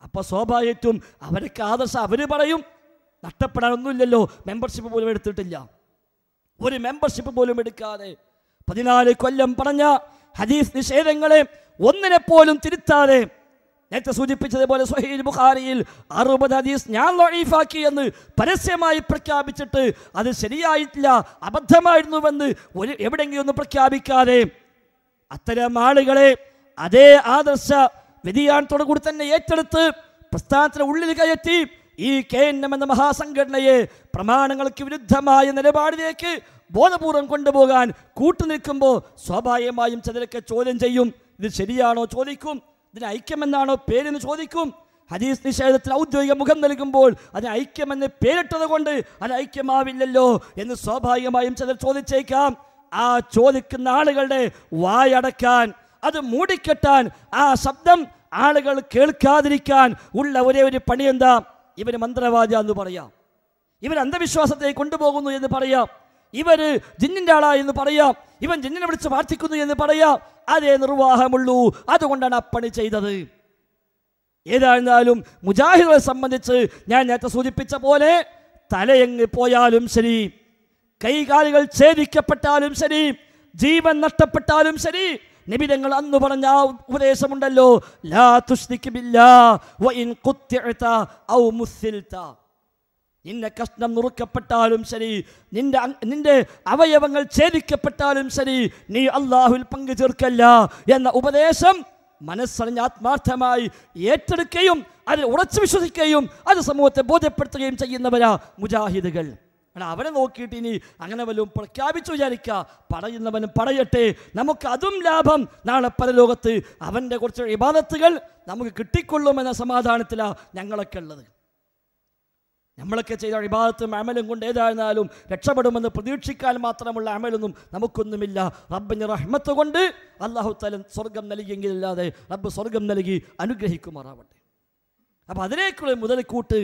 അപ്പോൾ സ്വാഭാവികത്വം അവർക്ക് ആദർശം അവർ പറയും നഷ്ടപ്പെടാനൊന്നുമില്ലല്ലോ മെമ്പർഷിപ്പ് പോലും എടുത്തിട്ടില്ല ഒരു മെമ്പർഷിപ്പ് പോലും എടുക്കാതെ പതിനാല് കൊല്ലം പറഞ്ഞ ഹദീസ് നിഷേധങ്ങളെ ഒന്നിനെപ്പോലും തിരുത്താതെ നേരത്തെ സൂചിപ്പിച്ചതുപോലെ സൊഹീൽ ബുഖാരിയിൽ അറുപത് ഹദീസ് ഞാൻ ലൊഴീഫാക്കി എന്ന് പരസ്യമായി പ്രഖ്യാപിച്ചിട്ട് അത് ശരിയായിട്ടില്ല അബദ്ധമായിരുന്നുവെന്ന് ഒരു എവിടെയെങ്കിലും ഒന്ന് പ്രഖ്യാപിക്കാതെ അത്തരം ആളുകളെ അതേ ആദർശ വ്യതിയാനത്തോടു കൂടി തന്നെ ഏറ്റെടുത്ത് പ്രസ്ഥാനത്തിന് ഉള്ളിൽ കയറ്റി ഈ കെ എൻ എം എന്ന മഹാസംഘടനയെ പ്രമാണങ്ങൾക്ക് വിരുദ്ധമായ നിലപാടിലേക്ക് ബോധപൂർവം കൊണ്ടുപോകാൻ കൂട്ടുനിൽക്കുമ്പോൾ സ്വാഭാവികമായും ചിലരൊക്കെ ചോദ്യം ചെയ്യും ഇത് ശരിയാണോ ചോദിക്കും ഇതിന് ഐക്യമെന്നാണോ പേരെന്ന് ചോദിക്കും ഹദീസ് നിഷേധത്തിൽ ഔദ്യോഗിക മുഖം നൽകുമ്പോൾ അതിന് ഐക്യമെന്ന് പേരിട്ടത് കൊണ്ട് അത് ഐക്യമാവില്ലല്ലോ എന്ന് സ്വാഭാവികമായും ചിലർ ചോദിച്ചേക്കാം ആ ചോദിക്കുന്ന ആളുകളുടെ വായടക്കാൻ അത് മൂടിക്കെട്ടാൻ ആ ശബ്ദം ആളുകൾ കേൾക്കാതിരിക്കാൻ ഉള്ള ഒരേ ഒരു പണി എന്താ ഇവന് എന്ന് പറയാം ഇവൻ അന്ധവിശ്വാസത്തെ കൊണ്ടുപോകുന്നു എന്ന് പറയാം ഇവർ ജിന്നിൻ്റെ ആളാ എന്ന് പറയാം ഇവൻ ജിന്നിനെ വിളിച്ച് പ്രാർത്ഥിക്കുന്നു എന്ന് പറയാം അതേ നിർവാഹമുള്ളൂ അതുകൊണ്ടാണ് അപ്പണി ചെയ്തത് ഏതായിരുന്നാലും മുജാഹിദുകളെ സംബന്ധിച്ച് ഞാൻ നേരത്തെ സൂചിപ്പിച്ച പോലെ തലയെങ്ങ് പോയാലും ശരി കൈകാലുകൾ ഛേദിക്കപ്പെട്ടാലും ശരി ജീവൻ നഷ്ടപ്പെട്ടാലും ശരി നബി തങ്ങൾ അന്ന് പറഞ്ഞ ആ ഉപദേശമുണ്ടല്ലോ ലാ തുഷ്തിക്കില്ല നിന്റെ കഷ്ണം നുറുക്കപ്പെട്ടാലും ശരി നിന്റെ നിന്റെ അവയവങ്ങൾ ഛേദിക്കപ്പെട്ടാലും ശരി നീ അള്ളാഹുവിൽ പങ്കു ചേർക്കല്ല എന്ന ഉപദേശം മനസ്സറിഞ്ഞ ആത്മാർത്ഥമായി ഏറ്റെടുക്കുകയും അതിൽ ഉറച്ചു വിശ്വസിക്കുകയും അത് സമൂഹത്തെ ബോധ്യപ്പെടുത്തുകയും ചെയ്യുന്നവരാ മുജാഹിദുകൾ എടാ അവനെ നോക്കിയിട്ട് ഇനി അങ്ങനെ വല്ലതും പ്രഖ്യാപിച്ചു വിചാരിക്കുക പറയുന്നവനും പറയട്ടെ നമുക്ക് അതും ലാഭം നാളെ ലോകത്ത് അവൻ്റെ കുറച്ച് ഇബാദത്തുകൾ നമുക്ക് കിട്ടിക്കൊള്ളുമെന്ന സമാധാനത്തിലാണ് ഞങ്ങളൊക്കെ ഉള്ളത് നമ്മളൊക്കെ ചെയ്ത അഴിബാദത്തും അമലും കൊണ്ട് ഏതായിരുന്നാലും രക്ഷപ്പെടുമെന്ന് പ്രതീക്ഷിക്കാൻ മാത്രമുള്ള അമലൊന്നും നമുക്കൊന്നുമില്ല റബ്ബിന് റഹ്മത്ത് കൊണ്ട് അള്ളാഹു തലൻ സ്വർഗം നൽകിയെങ്കിലല്ലാതെ റബ്ബ് സ്വർഗം നൽകി അനുഗ്രഹിക്കുമാറാവട്ടെ അപ്പോൾ അതിനേക്കുള്ള മുതൽക്കൂട്ട്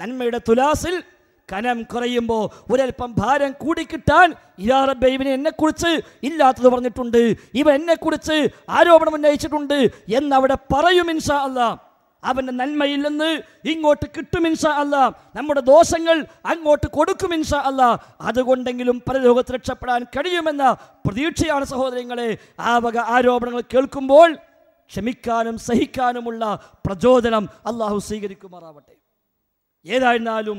നന്മയുടെ തുലാസിൽ കനം കുറയുമ്പോൾ ഒരൽപ്പം ഭാരം കൂടിക്കിട്ടാൻ ഇലാ ഇവനെ എന്നെക്കുറിച്ച് ഇല്ലാത്തത് പറഞ്ഞിട്ടുണ്ട് ഇവ എന്നെക്കുറിച്ച് ആരോപണം ഉന്നയിച്ചിട്ടുണ്ട് എന്നവിടെ പറയും ഇൻഷാ അല്ലാ അവൻ്റെ നന്മയിൽ നിന്ന് ഇങ്ങോട്ട് കിട്ടും അല്ല നമ്മുടെ ദോഷങ്ങൾ അങ്ങോട്ട് കൊടുക്കും അല്ല അതുകൊണ്ടെങ്കിലും പരലോകത്ത് രക്ഷപ്പെടാൻ കഴിയുമെന്ന പ്രതീക്ഷയാണ് സഹോദരങ്ങളെ ആ വക ആരോപണങ്ങൾ കേൾക്കുമ്പോൾ ക്ഷമിക്കാനും സഹിക്കാനുമുള്ള പ്രചോദനം അള്ളാഹു സ്വീകരിക്കുമാറാവട്ടെ ഏതായിരുന്നാലും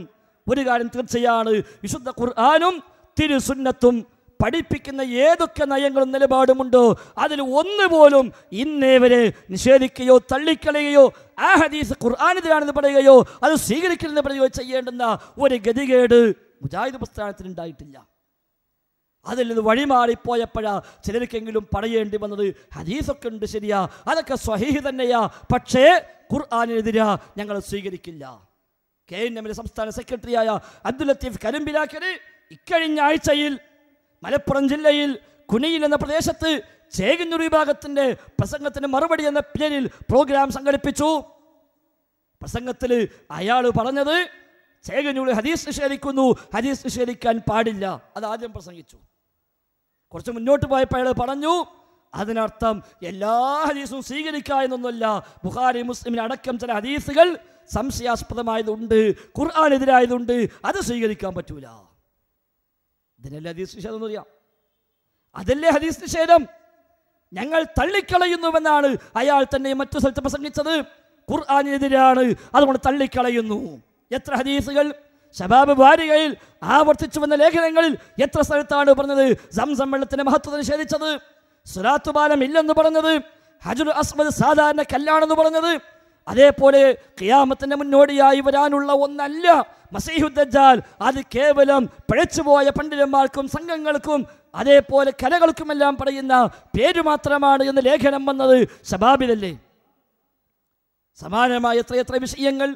ഒരു കാര്യം തീർച്ചയാണ് വിശുദ്ധ ഖുർആാനും തിരുസുന്നത്തും പഠിപ്പിക്കുന്ന ഏതൊക്കെ നയങ്ങളും നിലപാടുമുണ്ടോ അതിൽ ഒന്നുപോലും പോലും ഇന്നേവരെ നിഷേധിക്കുകയോ തള്ളിക്കളയുകയോ ആ ഹദീസ് ഖുർആാനെതിരാണെന്ന് പറയുകയോ അത് സ്വീകരിക്കില്ലെന്ന് പറയുകയോ ചെയ്യേണ്ടുന്ന ഒരു ഗതികേട് മുജാഹിദ് പ്രസ്ഥാനത്തിന് ഉണ്ടായിട്ടില്ല അതിൽ നിന്ന് വഴിമാറിപ്പോയപ്പോഴാ ചിലർക്കെങ്കിലും പറയേണ്ടി വന്നത് ഹദീസൊക്കെ ഉണ്ട് ശരിയാ അതൊക്കെ സ്വഹീഹ് തന്നെയാ പക്ഷേ ഖുർആാനെതിരാ ഞങ്ങൾ സ്വീകരിക്കില്ല കെ എൻ എമ്മിലെ സംസ്ഥാന സെക്രട്ടറിയായ അബ്ദുൽ ലത്തീഫ് കരുമ്പിലാക്കര് ഇക്കഴിഞ്ഞ ആഴ്ചയിൽ മലപ്പുറം ജില്ലയിൽ കുനിയിൽ എന്ന പ്രദേശത്ത് ചേകുന്നൂർ വിഭാഗത്തിൻ്റെ പ്രസംഗത്തിന് മറുപടി എന്ന പേരിൽ പ്രോഗ്രാം സംഘടിപ്പിച്ചു പ്രസംഗത്തിൽ അയാൾ പറഞ്ഞത് ചേകുന്നൂർ ഹദീസ് നിഷേധിക്കുന്നു ഹദീസ് നിഷേധിക്കാൻ പാടില്ല അത് ആദ്യം പ്രസംഗിച്ചു കുറച്ച് മുന്നോട്ട് പോയപ്പോൾ അയാൾ പറഞ്ഞു അതിനർത്ഥം എല്ലാ ഹദീസും സ്വീകരിക്കുക എന്നൊന്നുമല്ല ബുഹാരി മുസ്ലിമിന് അടക്കം ചില ഹദീസുകൾ സംശയാസ്പദമായതുണ്ട് ഖുർആാനെതിരായതുണ്ട് അത് സ്വീകരിക്കാൻ പറ്റൂല അതിനല്ലേ ഹദീസ് നിഷേധം എന്ന് അതല്ലേ ഹദീസ് നിഷേധം ഞങ്ങൾ തള്ളിക്കളയുന്നുവെന്നാണ് അയാൾ തന്നെ മറ്റു സ്ഥലത്ത് പ്രസംഗിച്ചത് ഖുർആാനെതിരാണ് അതുകൊണ്ട് തള്ളിക്കളയുന്നു എത്ര ഹദീസുകൾ ശബാബ് വാരികയിൽ ആവർത്തിച്ചു വന്ന ലേഖനങ്ങളിൽ എത്ര സ്ഥലത്താണ് പറഞ്ഞത് സംസം വെള്ളത്തിൻ്റെ മഹത്വം നിഷേധിച്ചത് സുരാത്തുപാലം ഇല്ലെന്ന് പറഞ്ഞത് ഹജുൽ അസ്മദ് സാധാരണ കല്ലാണെന്ന് പറഞ്ഞത് അതേപോലെ ഖിയാമത്തിൻ്റെ മുന്നോടിയായി വരാനുള്ള ഒന്നല്ല മസീഹുദ്ദാൽ അത് കേവലം പഴച്ചുപോയ പണ്ഡിതന്മാർക്കും സംഘങ്ങൾക്കും അതേപോലെ കലകൾക്കുമെല്ലാം പറയുന്ന പേര് മാത്രമാണ് എന്ന് ലേഖനം വന്നത് ശബാബിലല്ലേ സമാനമായ എത്ര എത്ര വിഷയങ്ങൾ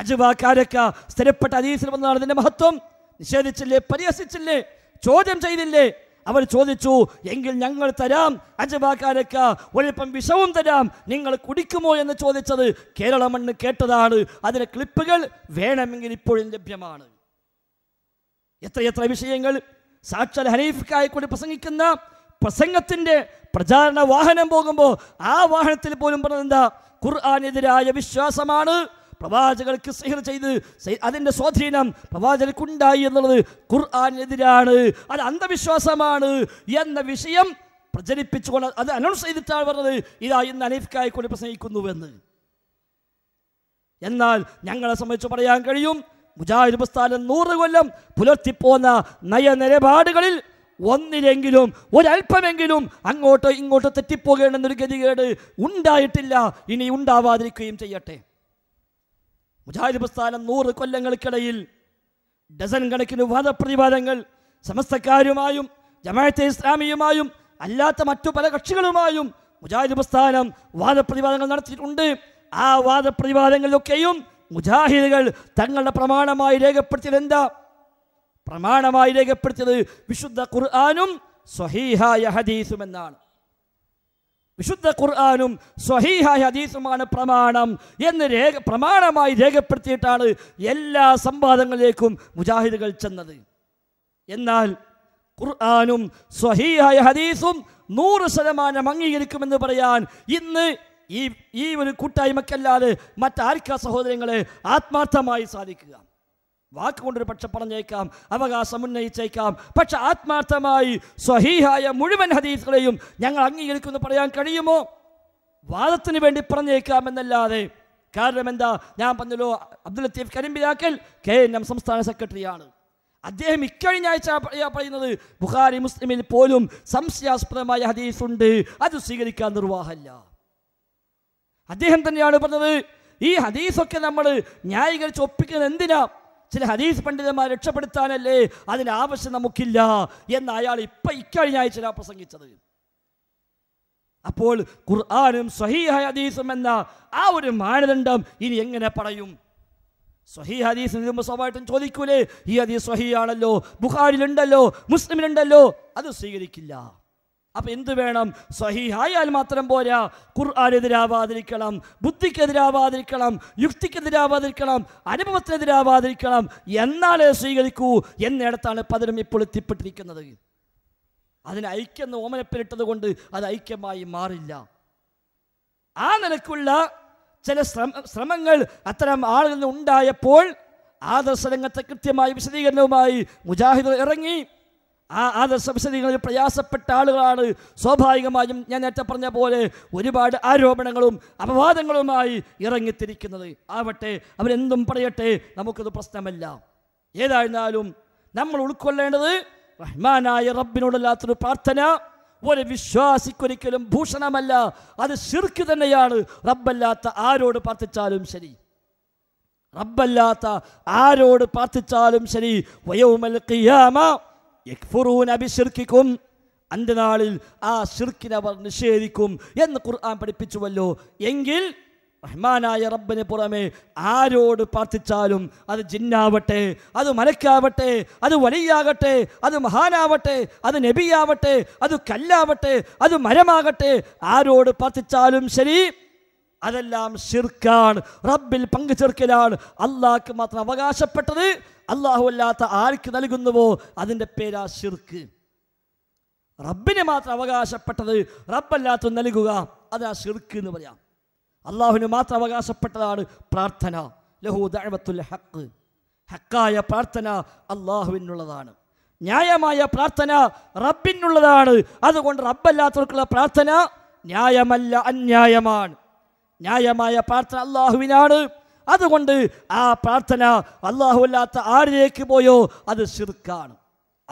അജുബാക്കാരക്ക സ്ഥിരപ്പെട്ട അതീസിൽ വന്നതാണ് ഇതിൻ്റെ മഹത്വം നിഷേധിച്ചില്ലേ പരിഹസിച്ചില്ലേ ചോദ്യം ചെയ്തില്ലേ അവർ ചോദിച്ചു എങ്കിൽ ഞങ്ങൾ തരാം അജബാക്കാരക്ക് ഒരൽപ്പം വിഷവും തരാം നിങ്ങൾ കുടിക്കുമോ എന്ന് ചോദിച്ചത് കേരള മണ്ണ് കേട്ടതാണ് അതിലെ ക്ലിപ്പുകൾ വേണമെങ്കിൽ ഇപ്പോഴും ലഭ്യമാണ് എത്രയെത്ര വിഷയങ്ങൾ സാക്ഷാൽ ഹനീഫിക്കായി കൂടി പ്രസംഗിക്കുന്ന പ്രസംഗത്തിൻ്റെ പ്രചാരണ വാഹനം പോകുമ്പോൾ ആ വാഹനത്തിൽ പോലും പറഞ്ഞെന്താ ഖുർആാനെതിരായ വിശ്വാസമാണ് പ്രവാചകൾക്ക് സിഹിർ ചെയ്ത് അതിൻ്റെ സ്വാധീനം പ്രവാചകർക്കുണ്ടായി എന്നുള്ളത് ഖുർആാനെതിരാണ് അത് അന്ധവിശ്വാസമാണ് എന്ന വിഷയം പ്രചരിപ്പിച്ചുകൊണ്ട് അത് അനൗൺസ് ചെയ്തിട്ടാണ് പറഞ്ഞത് ഇതാ ഇന്ന് അനീഫ്ക്കായിക്കൊണ്ട് പ്രസംഗിക്കുന്നുവെന്ന് എന്നാൽ ഞങ്ങളെ സംബന്ധിച്ച് പറയാൻ കഴിയും മുജാഹിദ് പ്രസ്ഥാനം നൂറ് കൊല്ലം പുലർത്തിപ്പോന്ന നയനിലപാടുകളിൽ ഒന്നിലെങ്കിലും ഒരല്പമെങ്കിലും അങ്ങോട്ടോ ഇങ്ങോട്ടോ തെറ്റിപ്പോകേണ്ടെന്നൊരു ഗതികേട് ഉണ്ടായിട്ടില്ല ഇനി ഉണ്ടാവാതിരിക്കുകയും ചെയ്യട്ടെ മുജാഹിദ് പ്രസ്ഥാനം നൂറ് കൊല്ലങ്ങൾക്കിടയിൽ ഡസൻ കണക്കിന് വാദപ്രതിവാദങ്ങൾ സമസ്തക്കാരുമായും ജമാഅത്തെ ഇസ്ലാമിയുമായും അല്ലാത്ത മറ്റു പല കക്ഷികളുമായും മുജാഹിദ് പ്രസ്ഥാനം വാദപ്രതിവാദങ്ങൾ നടത്തിയിട്ടുണ്ട് ആ വാദപ്രതിവാദങ്ങളിലൊക്കെയും മുജാഹിദുകൾ തങ്ങളുടെ പ്രമാണമായി രേഖപ്പെടുത്തിയത് എന്താ പ്രമാണമായി രേഖപ്പെടുത്തിയത് വിശുദ്ധ ഖുർആാനും സ്വഹീഹായ ഹദീസും എന്നാണ് വിശുദ്ധ ഖുർആാനും സ്വഹീഹായ ഹദീസുമാണ് പ്രമാണം എന്ന് രേഖ പ്രമാണമായി രേഖപ്പെടുത്തിയിട്ടാണ് എല്ലാ സംവാദങ്ങളിലേക്കും മുജാഹിദുകൾ ചെന്നത് എന്നാൽ ഖുർആാനും സ്വഹീഹായ ഹദീസും നൂറ് ശതമാനം അംഗീകരിക്കുമെന്ന് പറയാൻ ഇന്ന് ഈ ഈ ഒരു കൂട്ടായ്മക്കല്ലാതെ മറ്റാർക്കാ സഹോദരങ്ങളെ ആത്മാർത്ഥമായി സാധിക്കുക വാക്കുകൊണ്ടൊരു പക്ഷെ പറഞ്ഞേക്കാം അവകാശം ഉന്നയിച്ചേക്കാം പക്ഷെ ആത്മാർത്ഥമായി സ്വഹീഹായ മുഴുവൻ ഹദീസുകളെയും ഞങ്ങൾ അംഗീകരിക്കുന്നു പറയാൻ കഴിയുമോ വാദത്തിന് വേണ്ടി പറഞ്ഞേക്കാം എന്നല്ലാതെ കാരണം എന്താ ഞാൻ പറഞ്ഞല്ലോ Abdul Latheef Karimpilakkal K N M സംസ്ഥാന സെക്രട്ടറിയാണ് അദ്ദേഹം ഇക്കഴിഞ്ഞ ആഴ്ച പറയുന്നത് ബുഖാരി മുസ്ലിമിൽ പോലും സംശയാസ്പദമായ ഹദീസ് ഉണ്ട് അത് സ്വീകരിക്കാൻ നിർവാഹമല്ല അദ്ദേഹം തന്നെയാണ് പറഞ്ഞത് ഈ ഹദീസൊക്കെ നമ്മൾ ന്യായീകരിച്ച് ഒപ്പിക്കുന്നത് എന്തിനാ ചില ഹദീസ് പണ്ഡിതന്മാർ രക്ഷപ്പെടുത്താനല്ലേ അതിൻ്റെ ആവശ്യം നമുക്കില്ല എന്ന് അയാൾ ഇപ്പം ഇക്കഴിഞ്ഞ ആഴ്ച പ്രസംഗിച്ചത് അപ്പോൾ ഖുർആാനും സഹീ ഹദീസും എന്ന ആ ഒരു മാനദണ്ഡം ഇനി എങ്ങനെ പറയും സ്വഹി ഹദീസ് സ്വാഭാവികം ചോദിക്കൂലേ ഈ ഹദീസ് സ്വഹി ആണല്ലോ ബുഖാരിലുണ്ടല്ലോ മുസ്ലിമിലുണ്ടല്ലോ അത് സ്വീകരിക്കില്ല അപ്പം എന്ത് വേണം സഹിഹായാൽ മാത്രം പോരാ ഖുർആാനെതിരാവാതിരിക്കണം ബുദ്ധിക്കെതിരാവാതിരിക്കണം യുക്തിക്കെതിരാവാതിരിക്കണം അനുഭവത്തിനെതിരാവാതിരിക്കണം എന്നാലേ സ്വീകരിക്കൂ എന്നിടത്താണ് പലരും ഇപ്പോൾ എത്തിപ്പെട്ടിരിക്കുന്നത് അതിന് ഐക്യെന്ന് ഓമനപ്പെരിട്ടത് കൊണ്ട് അത് ഐക്യമായി മാറില്ല ആ നിലക്കുള്ള ചില ശ്രമങ്ങൾ അത്തരം ആളുകളിൽ ഉണ്ടായപ്പോൾ ആദർശ രംഗത്തെ കൃത്യമായി വിശദീകരണവുമായി മുജാഹിദ് ഇറങ്ങി ആ ആ ദശവശതങ്ങളിൽ പ്രയാസപ്പെട്ട ആളുകളാണ് സ്വാഭാവികമായും ഞാൻ നേരത്തെ പറഞ്ഞ പോലെ ഒരുപാട് ആരോപണങ്ങളും അപവാദങ്ങളുമായി ഇറങ്ങിത്തിരിക്കുന്നത് ആവട്ടെ അവരെന്തും പറയട്ടെ നമുക്കത് പ്രശ്നമല്ല ഏതായിരുന്നാലും നമ്മൾ ഉൾക്കൊള്ളേണ്ടത് റഹ്മാനായ റബ്ബിനോടല്ലാത്തൊരു പ്രാർത്ഥന ഒരു വിശ്വാസിക്കൊരിക്കലും ഭൂഷണമല്ല അത് ശിർക്ക് തന്നെയാണ് റബ്ബല്ലാത്ത ആരോട് പ്രാർത്ഥിച്ചാലും ശരി റബ്ബല്ലാത്ത ആരോട് പ്രാർത്ഥിച്ചാലും ശരി വയോമൽ കിയാമ അഭിശിർക്കും അന്ത്യനാളിൽ ആ ഷിർക്കിനെ അവർ നിഷേധിക്കും എന്ന് ഖുർആൻ പഠിപ്പിച്ചുവല്ലോ എങ്കിൽ റഹ്മാനായ റബ്ബിന് പുറമെ ആരോട് പ്രാർത്ഥിച്ചാലും അത് ജിന്നാവട്ടെ അത് മലക്കാവട്ടെ അത് വലിയാകട്ടെ അത് മഹാനാവട്ടെ അത് നബിയാവട്ടെ അത് കല്ലാവട്ടെ അത് മരമാകട്ടെ ആരോട് പ്രാർത്ഥിച്ചാലും ശരി അതെല്ലാം ഷിർക്കാണ് റബ്ബിൽ പങ്കുചേർക്കലാണ് അള്ളാഹ്ക്ക് മാത്രം അവകാശപ്പെട്ടത് അള്ളാഹു അല്ലാത്ത ആർക്ക് നൽകുന്നുവോ അതിൻ്റെ പേരാ ഷിർക്ക് റബ്ബിനെ മാത്രം അവകാശപ്പെട്ടത് റബ്ബല്ലാത്ത നൽകുക അതാ ഷിർക്ക് എന്ന് പറയാം അള്ളാഹുവിന് മാത്രം അവകാശപ്പെട്ടതാണ് പ്രാർത്ഥന ലഹു ഹക്ക് ഹക്കായ പ്രാർത്ഥന അള്ളാഹുവിനുള്ളതാണ് ന്യായമായ പ്രാർത്ഥന റബ്ബിനുള്ളതാണ് അതുകൊണ്ട് റബ്ബല്ലാത്തവർക്കുള്ള പ്രാർത്ഥന ന്യായമല്ല അന്യായമാണ് ന്യായമായ പ്രാർത്ഥന അള്ളാഹുവിനാണ് അതുകൊണ്ട് ആ പ്രാർത്ഥന അല്ലാത്ത ആരിലേക്ക് പോയോ അത് ശിർക്കാണ്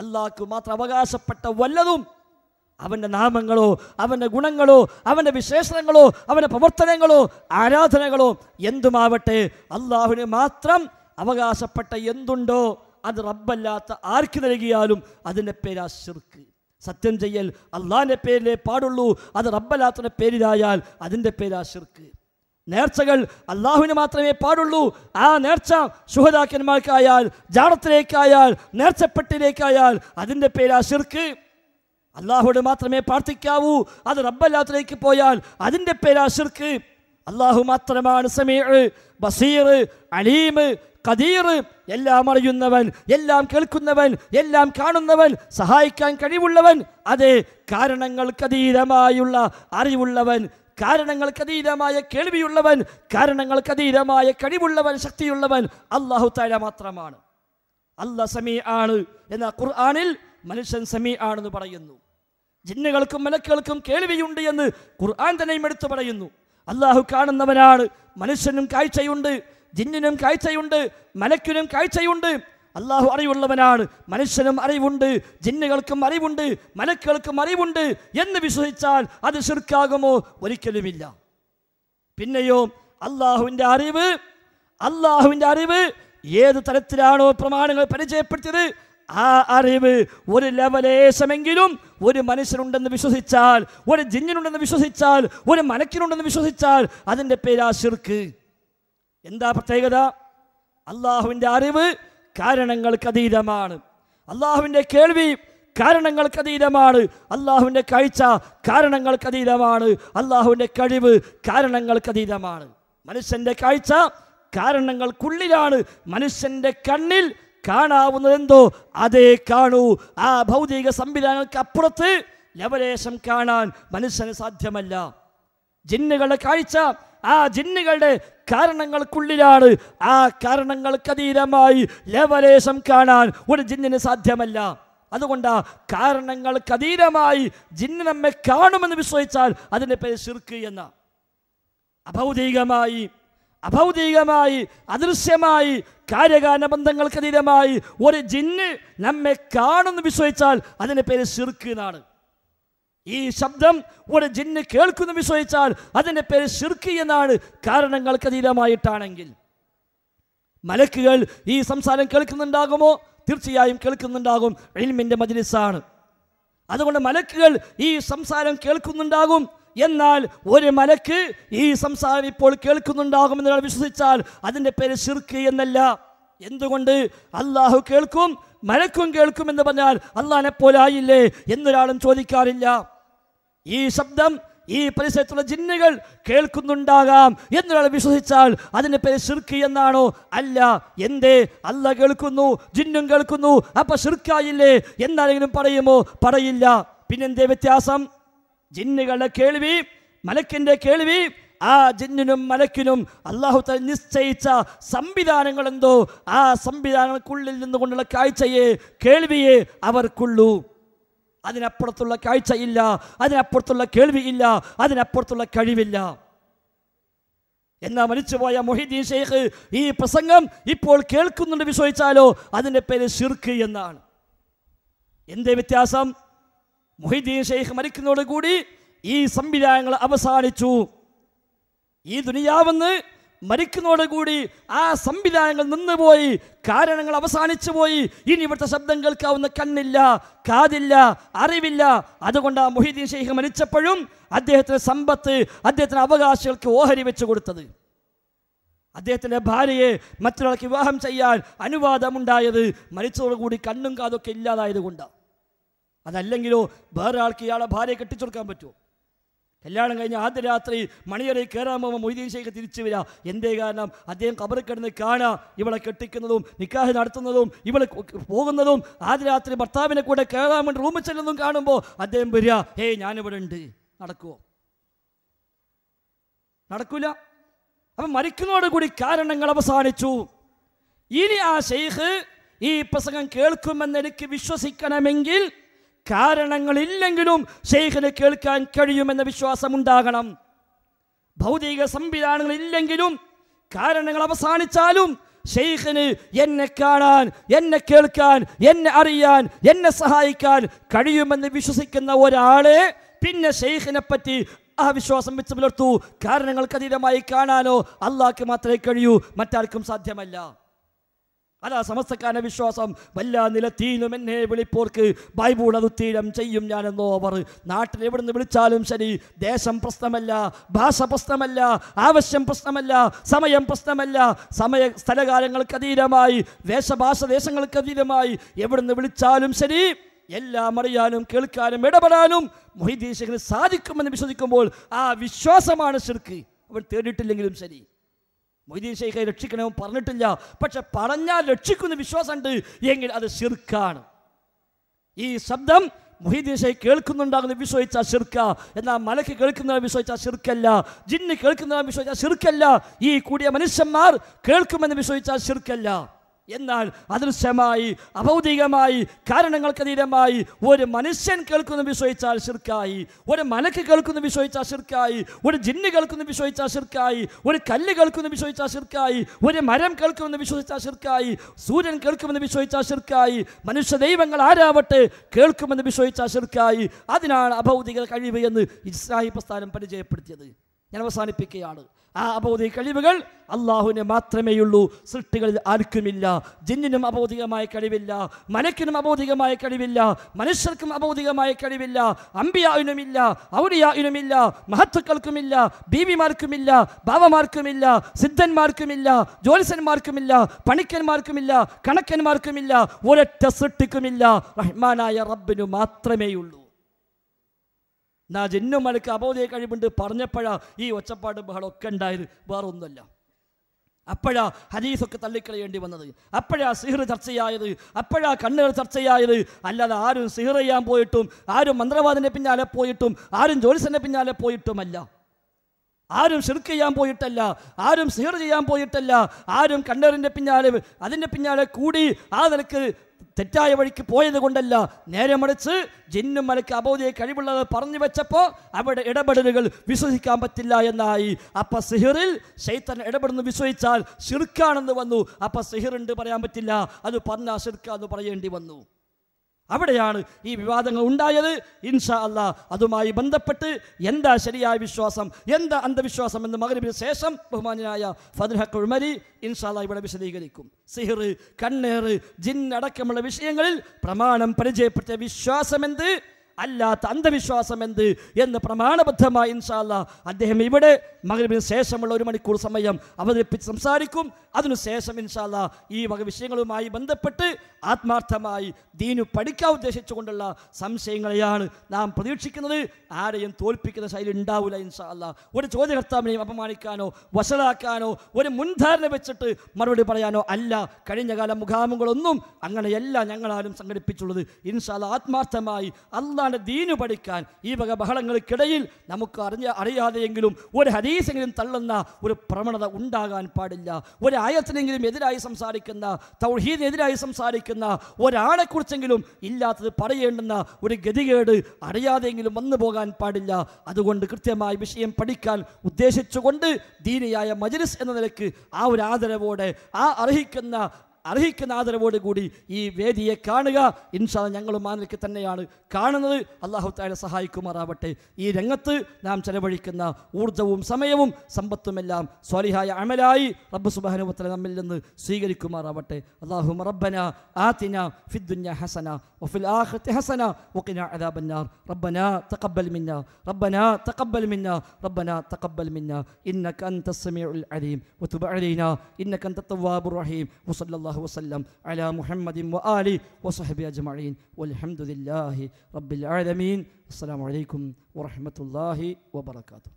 അള്ളാഹ്ക്ക് മാത്രം അവകാശപ്പെട്ട വല്ലതും അവൻ്റെ നാമങ്ങളോ അവൻ്റെ ഗുണങ്ങളോ അവൻ്റെ വിശേഷണങ്ങളോ അവൻ്റെ പ്രവർത്തനങ്ങളോ ആരാധനകളോ എന്തുമാവട്ടെ അള്ളാഹുവിന് മാത്രം അവകാശപ്പെട്ട എന്തുണ്ടോ അത് റബ്ബല്ലാത്ത ആർക്ക് നൽകിയാലും അതിൻ്റെ പേരാ ശിർക്ക് സത്യം ചെയ്യൽ അള്ളാഹിൻ്റെ പേരിലേ പാടുള്ളൂ അത് റബ്ബല്ലാത്തൻ്റെ പേരിലായാൽ അതിൻ്റെ പേരാ ശിർക്ക് നേർച്ചകൾ അള്ളാഹുവിന് മാത്രമേ പാടുള്ളൂ ആ നേർച്ച ശുഹദാക്കന്മാർക്കായാൽ ജാടത്തിലേക്കായാൽ നേർച്ചപ്പെട്ടിലേക്കായാൽ അതിൻ്റെ പേര് ആ ഷിർക്ക് അള്ളാഹുവോട് മാത്രമേ പ്രാർത്ഥിക്കാവൂ അത് റബ്ബല്ലാത്തിലേക്ക് പോയാൽ അതിൻ്റെ പേര് ആ ഷിർക്ക് അള്ളാഹു മാത്രമാണ് സമീർ ബസീർ അലീം കദീർ എല്ലാം അറിയുന്നവൻ എല്ലാം കേൾക്കുന്നവൻ എല്ലാം കാണുന്നവൻ സഹായിക്കാൻ കഴിവുള്ളവൻ അതേ കാരണങ്ങൾക്കതീതമായുള്ള അറിവുള്ളവൻ കാരണങ്ങൾക്ക് അതീതമായ കേൾവിയുള്ളവൻ കാരണങ്ങൾക്ക് അതീതമായ കഴിവുള്ളവൻ ശക്തിയുള്ളവൻ അള്ളാഹു താര മാത്രമാണ് അള്ളാഹ് സമീ ആണ് എന്ന ഖുർആാനിൽ മനുഷ്യൻ സമീ ആണെന്ന് പറയുന്നു ജിന്നുകൾക്കും മലക്കുകൾക്കും കേൾവിയുണ്ട് എന്ന് ഖുർആൻ തന്നെയും എടുത്തു പറയുന്നു അള്ളാഹു കാണുന്നവനാണ് മനുഷ്യനും കാഴ്ചയുണ്ട് ജിന്നിനും കാഴ്ചയുണ്ട് മലക്കിനും കാഴ്ചയുണ്ട് അള്ളാഹു അറിവുള്ളവനാണ് മനുഷ്യനും അറിവുണ്ട് ജിന്നുകൾക്കും അറിവുണ്ട് മലക്കുകൾക്കും അറിവുണ്ട് എന്ന് വിശ്വസിച്ചാൽ അത് ശിർക്കാകുമോ ഒരിക്കലുമില്ല പിന്നെയോ അള്ളാഹുവിൻ്റെ അറിവ് അള്ളാഹുവിൻ്റെ അറിവ് ഏത് തരത്തിലാണോ പ്രമാണങ്ങൾ പരിചയപ്പെടുത്തിയത് ആ അറിവ് ഒരു ലവലേശമെങ്കിലും ഒരു മനുഷ്യനുണ്ടെന്ന് വിശ്വസിച്ചാൽ ഒരു ജിന്നിനുണ്ടെന്ന് വിശ്വസിച്ചാൽ ഒരു മലക്കിനുണ്ടെന്ന് വിശ്വസിച്ചാൽ അതിൻ്റെ പേരാ ശിർക്ക് എന്താ പ്രത്യേകത അള്ളാഹുവിൻ്റെ അറിവ് കാരണങ്ങൾക്ക് അതീതമാണ് അള്ളാഹുവിൻ്റെ കേൾവി കാരണങ്ങൾക്ക് അതീതമാണ് അള്ളാഹുവിൻ്റെ കാഴ്ച കാരണങ്ങൾക്ക് അതീതമാണ് അള്ളാഹുവിൻ്റെ കഴിവ് കാരണങ്ങൾക്ക് അതീതമാണ് മനുഷ്യൻ്റെ കാഴ്ച കാരണങ്ങൾക്കുള്ളിലാണ് മനുഷ്യൻ്റെ കണ്ണിൽ കാണാവുന്നതെന്തോ അതേ കാണൂ ആ ഭൗതിക സംവിധാനങ്ങൾക്ക് അപ്പുറത്ത് ലവലേശം കാണാൻ മനുഷ്യന് സാധ്യമല്ല ജിന്നുകളുടെ കാഴ്ച ആ ജിന്നുകളുടെ കാരണങ്ങൾക്കുള്ളിലാണ് ആ കാരണങ്ങൾക്കതീതമായി ലവലേശം കാണാൻ ഒരു ജിന്നിന് സാധ്യമല്ല അതുകൊണ്ട് കാരണങ്ങൾക്ക് അതീതമായി ജിന്ന് നമ്മെ കാണുമെന്ന് വിശ്വസിച്ചാൽ അതിൻ്റെ പേര് ശിർക്ക് എന്ന അഭൗതികമായി അഭൗതികമായി അദൃശ്യമായി കാര്യകാരണ ബന്ധങ്ങൾക്കതീതമായി ഒരു ജിന്ന് നമ്മെ കാണുമെന്ന് വിശ്വസിച്ചാൽ അതിൻ്റെ പേര് ശിർക്ക് എന്നാണ് ഈ ശബ്ദം ഒരു ജിന്ന് കേൾക്കുന്നു വിശ്വസിച്ചാൽ അതിൻ്റെ പേര് ശിർക്കി എന്നാണ് കാരണങ്ങൾക്ക് അതീതമായിട്ടാണെങ്കിൽ മലക്കുകൾ ഈ സംസാരം കേൾക്കുന്നുണ്ടാകുമോ തീർച്ചയായും കേൾക്കുന്നുണ്ടാകും എൽമിൻ്റെ മജിലിസാണ് അതുകൊണ്ട് മലക്കുകൾ ഈ സംസാരം കേൾക്കുന്നുണ്ടാകും എന്നാൽ ഒരു മലക്ക് ഈ സംസാരം ഇപ്പോൾ കേൾക്കുന്നുണ്ടാകുമെന്ന് വിശ്വസിച്ചാൽ അതിൻ്റെ പേര് ശിർക്ക് എന്നല്ല എന്തുകൊണ്ട് അള്ളാഹു കേൾക്കും മലക്കും കേൾക്കും എന്ന് പറഞ്ഞാൽ അള്ളഹാനെ പോലായില്ലേ എന്നൊരാളും ചോദിക്കാറില്ല ഈ ശബ്ദം ഈ പരിസരത്തുള്ള ജിന്നുകൾ കേൾക്കുന്നുണ്ടാകാം എന്നൊരാൾ വിശ്വസിച്ചാൽ അതിൻ്റെ പേര് ഷിർക്കി എന്നാണോ അല്ല എന്തേ അല്ല കേൾക്കുന്നു ജിന്നും കേൾക്കുന്നു അപ്പൊ ഷിർക്കായില്ലേ എന്നാരെങ്കിലും പറയുമോ പറയില്ല പിന്നെന്തേ വ്യത്യാസം ജിന്നുകളുടെ കേൾവി മലക്കിൻ്റെ കേൾവി ആ ജിന്നിനും മലക്കിനും അള്ളാഹു തല നിശ്ചയിച്ച സംവിധാനങ്ങൾ എന്തോ ആ സംവിധാനങ്ങൾക്കുള്ളിൽ നിന്നുകൊണ്ടുള്ള കാഴ്ചയെ കേൾവിയെ അവർക്കുള്ളൂ അതിനപ്പുറത്തുള്ള കാഴ്ചയില്ല അതിനപ്പുറത്തുള്ള കേൾവിയില്ല അതിനപ്പുറത്തുള്ള കഴിവില്ല എന്നാ മരിച്ചുപോയ മൊഹിദ്ദീൻ ഷെയ്ഖ് ഈ പ്രസംഗം ഇപ്പോൾ കേൾക്കുന്നുണ്ട് വിശ്വസിച്ചാലോ അതിൻ്റെ പേര് ഷിർക്ക് എന്നാണ് എന്തേ വ്യത്യാസം മൊഹിദ്ദീൻ ഷെയ്ഖ് മരിക്കുന്നതോടുകൂടി ഈ സംവിധാനങ്ങൾ അവസാനിച്ചു ഈ ദുനിയാവെന്ന് മരിക്കുന്നതോടുകൂടി ആ സംവിധാനങ്ങൾ നിന്നുപോയി കാരണങ്ങൾ അവസാനിച്ചു പോയി ഇനി ഇവിടുത്തെ ശബ്ദം കേൾക്കാവുന്ന കണ്ണില്ല കാതില്ല അറിവില്ല അതുകൊണ്ട് ആ മൊഹീദ്ദീൻ ഷെയ്ഖ് മരിച്ചപ്പോഴും അദ്ദേഹത്തിൻ്റെ സമ്പത്ത് അദ്ദേഹത്തിൻ്റെ അവകാശികൾക്ക് ഓഹരി വെച്ചു കൊടുത്തത് അദ്ദേഹത്തിൻ്റെ ഭാര്യയെ മറ്റൊരാൾക്ക് വിവാഹം ചെയ്യാൻ അനുവാദമുണ്ടായത് മരിച്ചതോടുകൂടി കണ്ണും കാതൊക്കെ കൊണ്ടാണ് അതല്ലെങ്കിലോ വേറെ ആൾക്ക് ഇയാളെ ഭാര്യയെ കെട്ടിച്ചു കൊടുക്കാൻ പറ്റുമോ കല്യാണം കഴിഞ്ഞ് ആദ്യ രാത്രി മണിയറി കയറാമോ മൊയ്തീൻ ഷെയ്ഖ് തിരിച്ചു വരിക എന്തേ കാരണം അദ്ദേഹം കബറിക്കിടന്ന് കാണാം ഇവളെ കെട്ടിക്കുന്നതും നിക്കാഹ് നടത്തുന്നതും ഇവൾ പോകുന്നതും ആദ്യ രാത്രി ഭർത്താവിനെ കൂടെ കയറാൻ വേണ്ടി റൂമിൽ ചെല്ലുന്നതും കാണുമ്പോൾ അദ്ദേഹം വരിക ഹേ ഞാനിവിടെ ഉണ്ട് നടക്കുമോ നടക്കൂല അപ്പം മരിക്കുന്നതോടുകൂടി കാരണങ്ങൾ അവസാനിച്ചു ഇനി ആ ഷെയ്ഖ് ഈ പ്രസംഗം കേൾക്കുമെന്ന് എനിക്ക് വിശ്വസിക്കണമെങ്കിൽ കാരണങ്ങളില്ലെങ്കിലും ഷെയ്ഖിന് കേൾക്കാൻ കഴിയുമെന്ന വിശ്വാസമുണ്ടാകണം ഭൗതിക സംവിധാനങ്ങളില്ലെങ്കിലും കാരണങ്ങൾ അവസാനിച്ചാലും ഷെയ്ഖിന് എന്നെ കാണാൻ എന്നെ കേൾക്കാൻ എന്നെ അറിയാൻ എന്നെ സഹായിക്കാൻ കഴിയുമെന്ന് വിശ്വസിക്കുന്ന ഒരാളെ പിന്നെ ഷെയ്ഖിനെ പറ്റി ആ വിശ്വാസം വെച്ച് പുലർത്തൂ കാരണങ്ങൾക്ക് അതീതമായി കാണാനോ അള്ളാഹ്ക്ക് മാത്രമേ കഴിയൂ മറ്റാർക്കും സാധ്യമല്ല അതാ സമസ്തക്കാരൻ്റെ വിശ്വാസം വല്ല നിലത്തിലും എന്നെ വിളിപ്പോർക്ക് ബൈബിൾ അത് തീരം ചെയ്യും ഞാനെന്നോ അവർ നാട്ടിൽ എവിടുന്ന് വിളിച്ചാലും ശരി ദേശം പ്രശ്നമല്ല ഭാഷ പ്രശ്നമല്ല ആവശ്യം പ്രശ്നമല്ല സമയം പ്രശ്നമല്ല സമയ സ്ഥലകാലങ്ങൾക്ക് അതീതമായി വേഷഭാഷ ദേശങ്ങൾക്ക് അതീതമായി എവിടുന്ന് വിളിച്ചാലും ശരി എല്ലാം അറിയാനും കേൾക്കാനും ഇടപെടാനും മൊഹിദ്ദീൻ സാധിക്കുമെന്ന് വിശ്വസിക്കുമ്പോൾ ആ വിശ്വാസമാണ് ശിർക്ക് അവൻ തേടിയിട്ടില്ലെങ്കിലും ശരി മൊയ്തീൻ ശൈഖയെ രക്ഷിക്കണമെന്ന് പറഞ്ഞിട്ടില്ല പക്ഷെ പറഞ്ഞാൽ രക്ഷിക്കുന്ന വിശ്വാസമുണ്ട് എങ്കിൽ അത് ശിർക്കാണ് ഈ ശബ്ദം മൊഹീദീൻ ഷെയ്ഖ് കേൾക്കുന്നുണ്ടാകുന്ന വിശ്വസിച്ച ശിർക്ക എന്നാൽ മലക്ക് കേൾക്കുന്ന വിശ്വസിച്ച ശിർക്കല്ല ജിന്ന് കേൾക്കുന്ന വിശ്വസിച്ച ശിർക്കല്ല ഈ കൂടിയ മനുഷ്യന്മാർ കേൾക്കുമെന്ന് വിശ്വസിച്ച ശിർക്കല്ല എന്നാൽ അദൃശ്യമായി അഭൗതികമായി കാരണങ്ങൾക്കതീതമായി ഒരു മനുഷ്യൻ കേൾക്കുന്ന വിശ്വസിച്ചാൽ ശിർക്കായി ഒരു മലക്ക് കേൾക്കുന്ന വിശ്വസിച്ചാൽ ശിർക്കായി ഒരു ജിന്ന് കേൾക്കുന്ന വിശ്വസിച്ചാൽ ശിർക്കായി ഒരു കല്ല് കേൾക്കുന്ന വിശ്വസിച്ചാൽ ശിർക്കായി ഒരു മരം കേൾക്കുമെന്ന് വിശ്വസിച്ചാൽ ശിർക്കായി സൂര്യൻ കേൾക്കുമെന്ന് വിശ്വസിച്ചാൽ ശിർക്കായി മനുഷ്യ ദൈവങ്ങൾ ആരാവട്ടെ കേൾക്കുമെന്ന് വിശ്വസിച്ചാൽ ശിർക്കായി അതിനാണ് അഭൗതിക കഴിവ് എന്ന് ഇസ്രാഹി പ്രസ്ഥാനം പരിചയപ്പെടുത്തിയത് ഞാൻ അവസാനിപ്പിക്കുകയാണ് ആ അബോധി കഴിവുകൾ അള്ളാഹുവിന് മാത്രമേയുള്ളൂ സൃഷ്ടികളിൽ ആർക്കുമില്ല ജിന്നിനും അബോധികമായ കഴിവില്ല മലക്കിനും അബോധികമായ കഴിവില്ല മനുഷ്യർക്കും അബോധികമായ കഴിവില്ല അമ്പിയാവിനുമില്ല ഔലിയാവിനുമില്ല മഹത്തുക്കൾക്കുമില്ല ബീവിമാർക്കുമില്ല ഭാവമാർക്കുമില്ല സിദ്ധന്മാർക്കുമില്ല ജ്യോത്സ്യന്മാർക്കുമില്ല പണിക്കന്മാർക്കുമില്ല കണക്കന്മാർക്കുമില്ല ഒരൊറ്റ സൃഷ്ടിക്കുമില്ല റഹ്മാനായ റബ്ബിനു മാത്രമേയുള്ളൂ നാ ജന്മ മലക്ക് അബോധയ കഴിവുണ്ട് പറഞ്ഞപ്പോഴാ ഈ ഒച്ചപ്പാട് ബഹളമൊക്കെ ഉണ്ടായത് ഒന്നുമല്ല അപ്പോഴാ ഹദീസൊക്കെ തള്ളിക്കളയേണ്ടി വന്നത് അപ്പോഴാ സിഹർ ചർച്ചയായത് അപ്പോഴാ കണ്ണുകൾ ചർച്ചയായത് അല്ലാതെ ആരും സിഹർ ചെയ്യാൻ പോയിട്ടും ആരും മന്ത്രവാദിൻ്റെ പിന്നാലെ പോയിട്ടും ആരും ജോലിസിൻ്റെ പിന്നാലെ പോയിട്ടുമല്ല ആരും ഷിർക്ക് ചെയ്യാൻ പോയിട്ടല്ല ആരും സിഹർ ചെയ്യാൻ പോയിട്ടല്ല ആരും കണ്ണറിൻ്റെ പിന്നാലെ അതിൻ്റെ പിന്നാലെ കൂടി ആ നിലക്ക് തെറ്റായ വഴിക്ക് പോയത് കൊണ്ടല്ല നേരെ മറിച്ച് ജിന്നും മലക്ക് അബോധിയെ കഴിവുള്ളത് പറഞ്ഞു വെച്ചപ്പോൾ അവിടെ ഇടപെടലുകൾ വിശ്വസിക്കാൻ പറ്റില്ല എന്നായി അപ്പ സിഹിറിൽ ശൈത്തൻ ഇടപെടുന്നു വിശ്വസിച്ചാൽ ശിർക്കാണെന്ന് വന്നു അപ്പം സിഹിറുണ്ട് പറയാൻ പറ്റില്ല അത് പറഞ്ഞ ശിർക്കാന്ന് പറയേണ്ടി വന്നു അവിടെയാണ് ഈ വിവാദങ്ങൾ ഉണ്ടായത് ഇൻഷാ അല്ല അതുമായി ബന്ധപ്പെട്ട് എന്താ ശരിയായ വിശ്വാസം എന്താ അന്ധവിശ്വാസം എന്ന് മകരവിന് ശേഷം ബഹുമാനായ ഫദ്ഹഖ് ഉൾമരി ഇൻഷാ ഇവിടെ വിശദീകരിക്കും സിഹിർ കണ്ണേറ് ജിന്നടക്കമുള്ള അടക്കമുള്ള വിഷയങ്ങളിൽ പ്രമാണം പരിചയപ്പെട്ട വിശ്വാസമെന്ത് അല്ലാത്ത അന്ധവിശ്വാസം എന്ത് എന്ന് പ്രമാണബദ്ധമായി ഇൻഷാല്ല അദ്ദേഹം ഇവിടെ മകരവിന് ശേഷമുള്ള ഒരു മണിക്കൂർ സമയം അവതരിപ്പിച്ച് സംസാരിക്കും അതിനുശേഷം ഇൻഷാല്ല ഈ വക വിഷയങ്ങളുമായി ബന്ധപ്പെട്ട് ആത്മാർത്ഥമായി ദീനു പഠിക്കാൻ ഉദ്ദേശിച്ചുകൊണ്ടുള്ള സംശയങ്ങളെയാണ് നാം പ്രതീക്ഷിക്കുന്നത് ആരെയും തോൽപ്പിക്കുന്ന ശൈലി ഉണ്ടാവില്ല ഇൻഷാല്ല ഒരു ചോദ്യകർത്താവിനെയും അപമാനിക്കാനോ വഷളാക്കാനോ ഒരു മുൻധാരണ വെച്ചിട്ട് മറുപടി പറയാനോ അല്ല കഴിഞ്ഞ കാല മുഖാമുകളൊന്നും അങ്ങനെയല്ല ഞങ്ങളാരും സംഘടിപ്പിച്ചുള്ളത് ഇൻഷാല്ല ആത്മാർത്ഥമായി അള്ളാൻ അള്ളാഹാൻ്റെ ദീനു പഠിക്കാൻ ഈ വക ബഹളങ്ങൾക്കിടയിൽ നമുക്ക് അറിഞ്ഞ അറിയാതെയെങ്കിലും ഒരു ഹദീസെങ്കിലും തള്ളുന്ന ഒരു പ്രവണത ഉണ്ടാകാൻ പാടില്ല ഒരു ആയത്തിനെങ്കിലും എതിരായി സംസാരിക്കുന്ന തൗഹീദിനെതിരായി സംസാരിക്കുന്ന ഒരാളെക്കുറിച്ചെങ്കിലും ഇല്ലാത്തത് പറയേണ്ടുന്ന ഒരു ഗതികേട് അറിയാതെയെങ്കിലും വന്നു പോകാൻ പാടില്ല അതുകൊണ്ട് കൃത്യമായി വിഷയം പഠിക്കാൻ ഉദ്ദേശിച്ചുകൊണ്ട് ദീനിയായ മജലിസ് എന്ന നിലയ്ക്ക് ആ ഒരു ആദരവോടെ ആ അർഹിക്കുന്ന അർഹിക്കുന്ന ആദരവോടുകൂടി ഈ വേദിയെ കാണുക ഇൻഷാ ഞങ്ങളും മാനലിക്ക് തന്നെയാണ് കാണുന്നത് അള്ളാഹുത്തായ സഹായിക്കുമാറാവട്ടെ ഈ രംഗത്ത് നാം ചെലവഴിക്കുന്ന ഊർജ്ജവും സമയവും സമ്പത്തുമെല്ലാം സ്വാലിഹായ അമലായി റബ്ബ് സുബാനുപത്തല നമ്മിൽ നിന്ന് സ്വീകരിക്കുമാറാവട്ടെ അള്ളാഹു റബ്ബന ആത്തിന ഫിദ്ദുന്യ ഹസന وفي الآخرة حسنة وقنا عذاب النار ربنا تقبل منا ربنا تقبل منا ربنا تقبل منا إنك أنت السميع العليم وتب علينا إنك أنت التواب الرحيم وصلى الله الله وسلم على محمد وآله وصحبه أجمعين والحمد لله رب العالمين السلام عليكم ورحمة الله وبركاته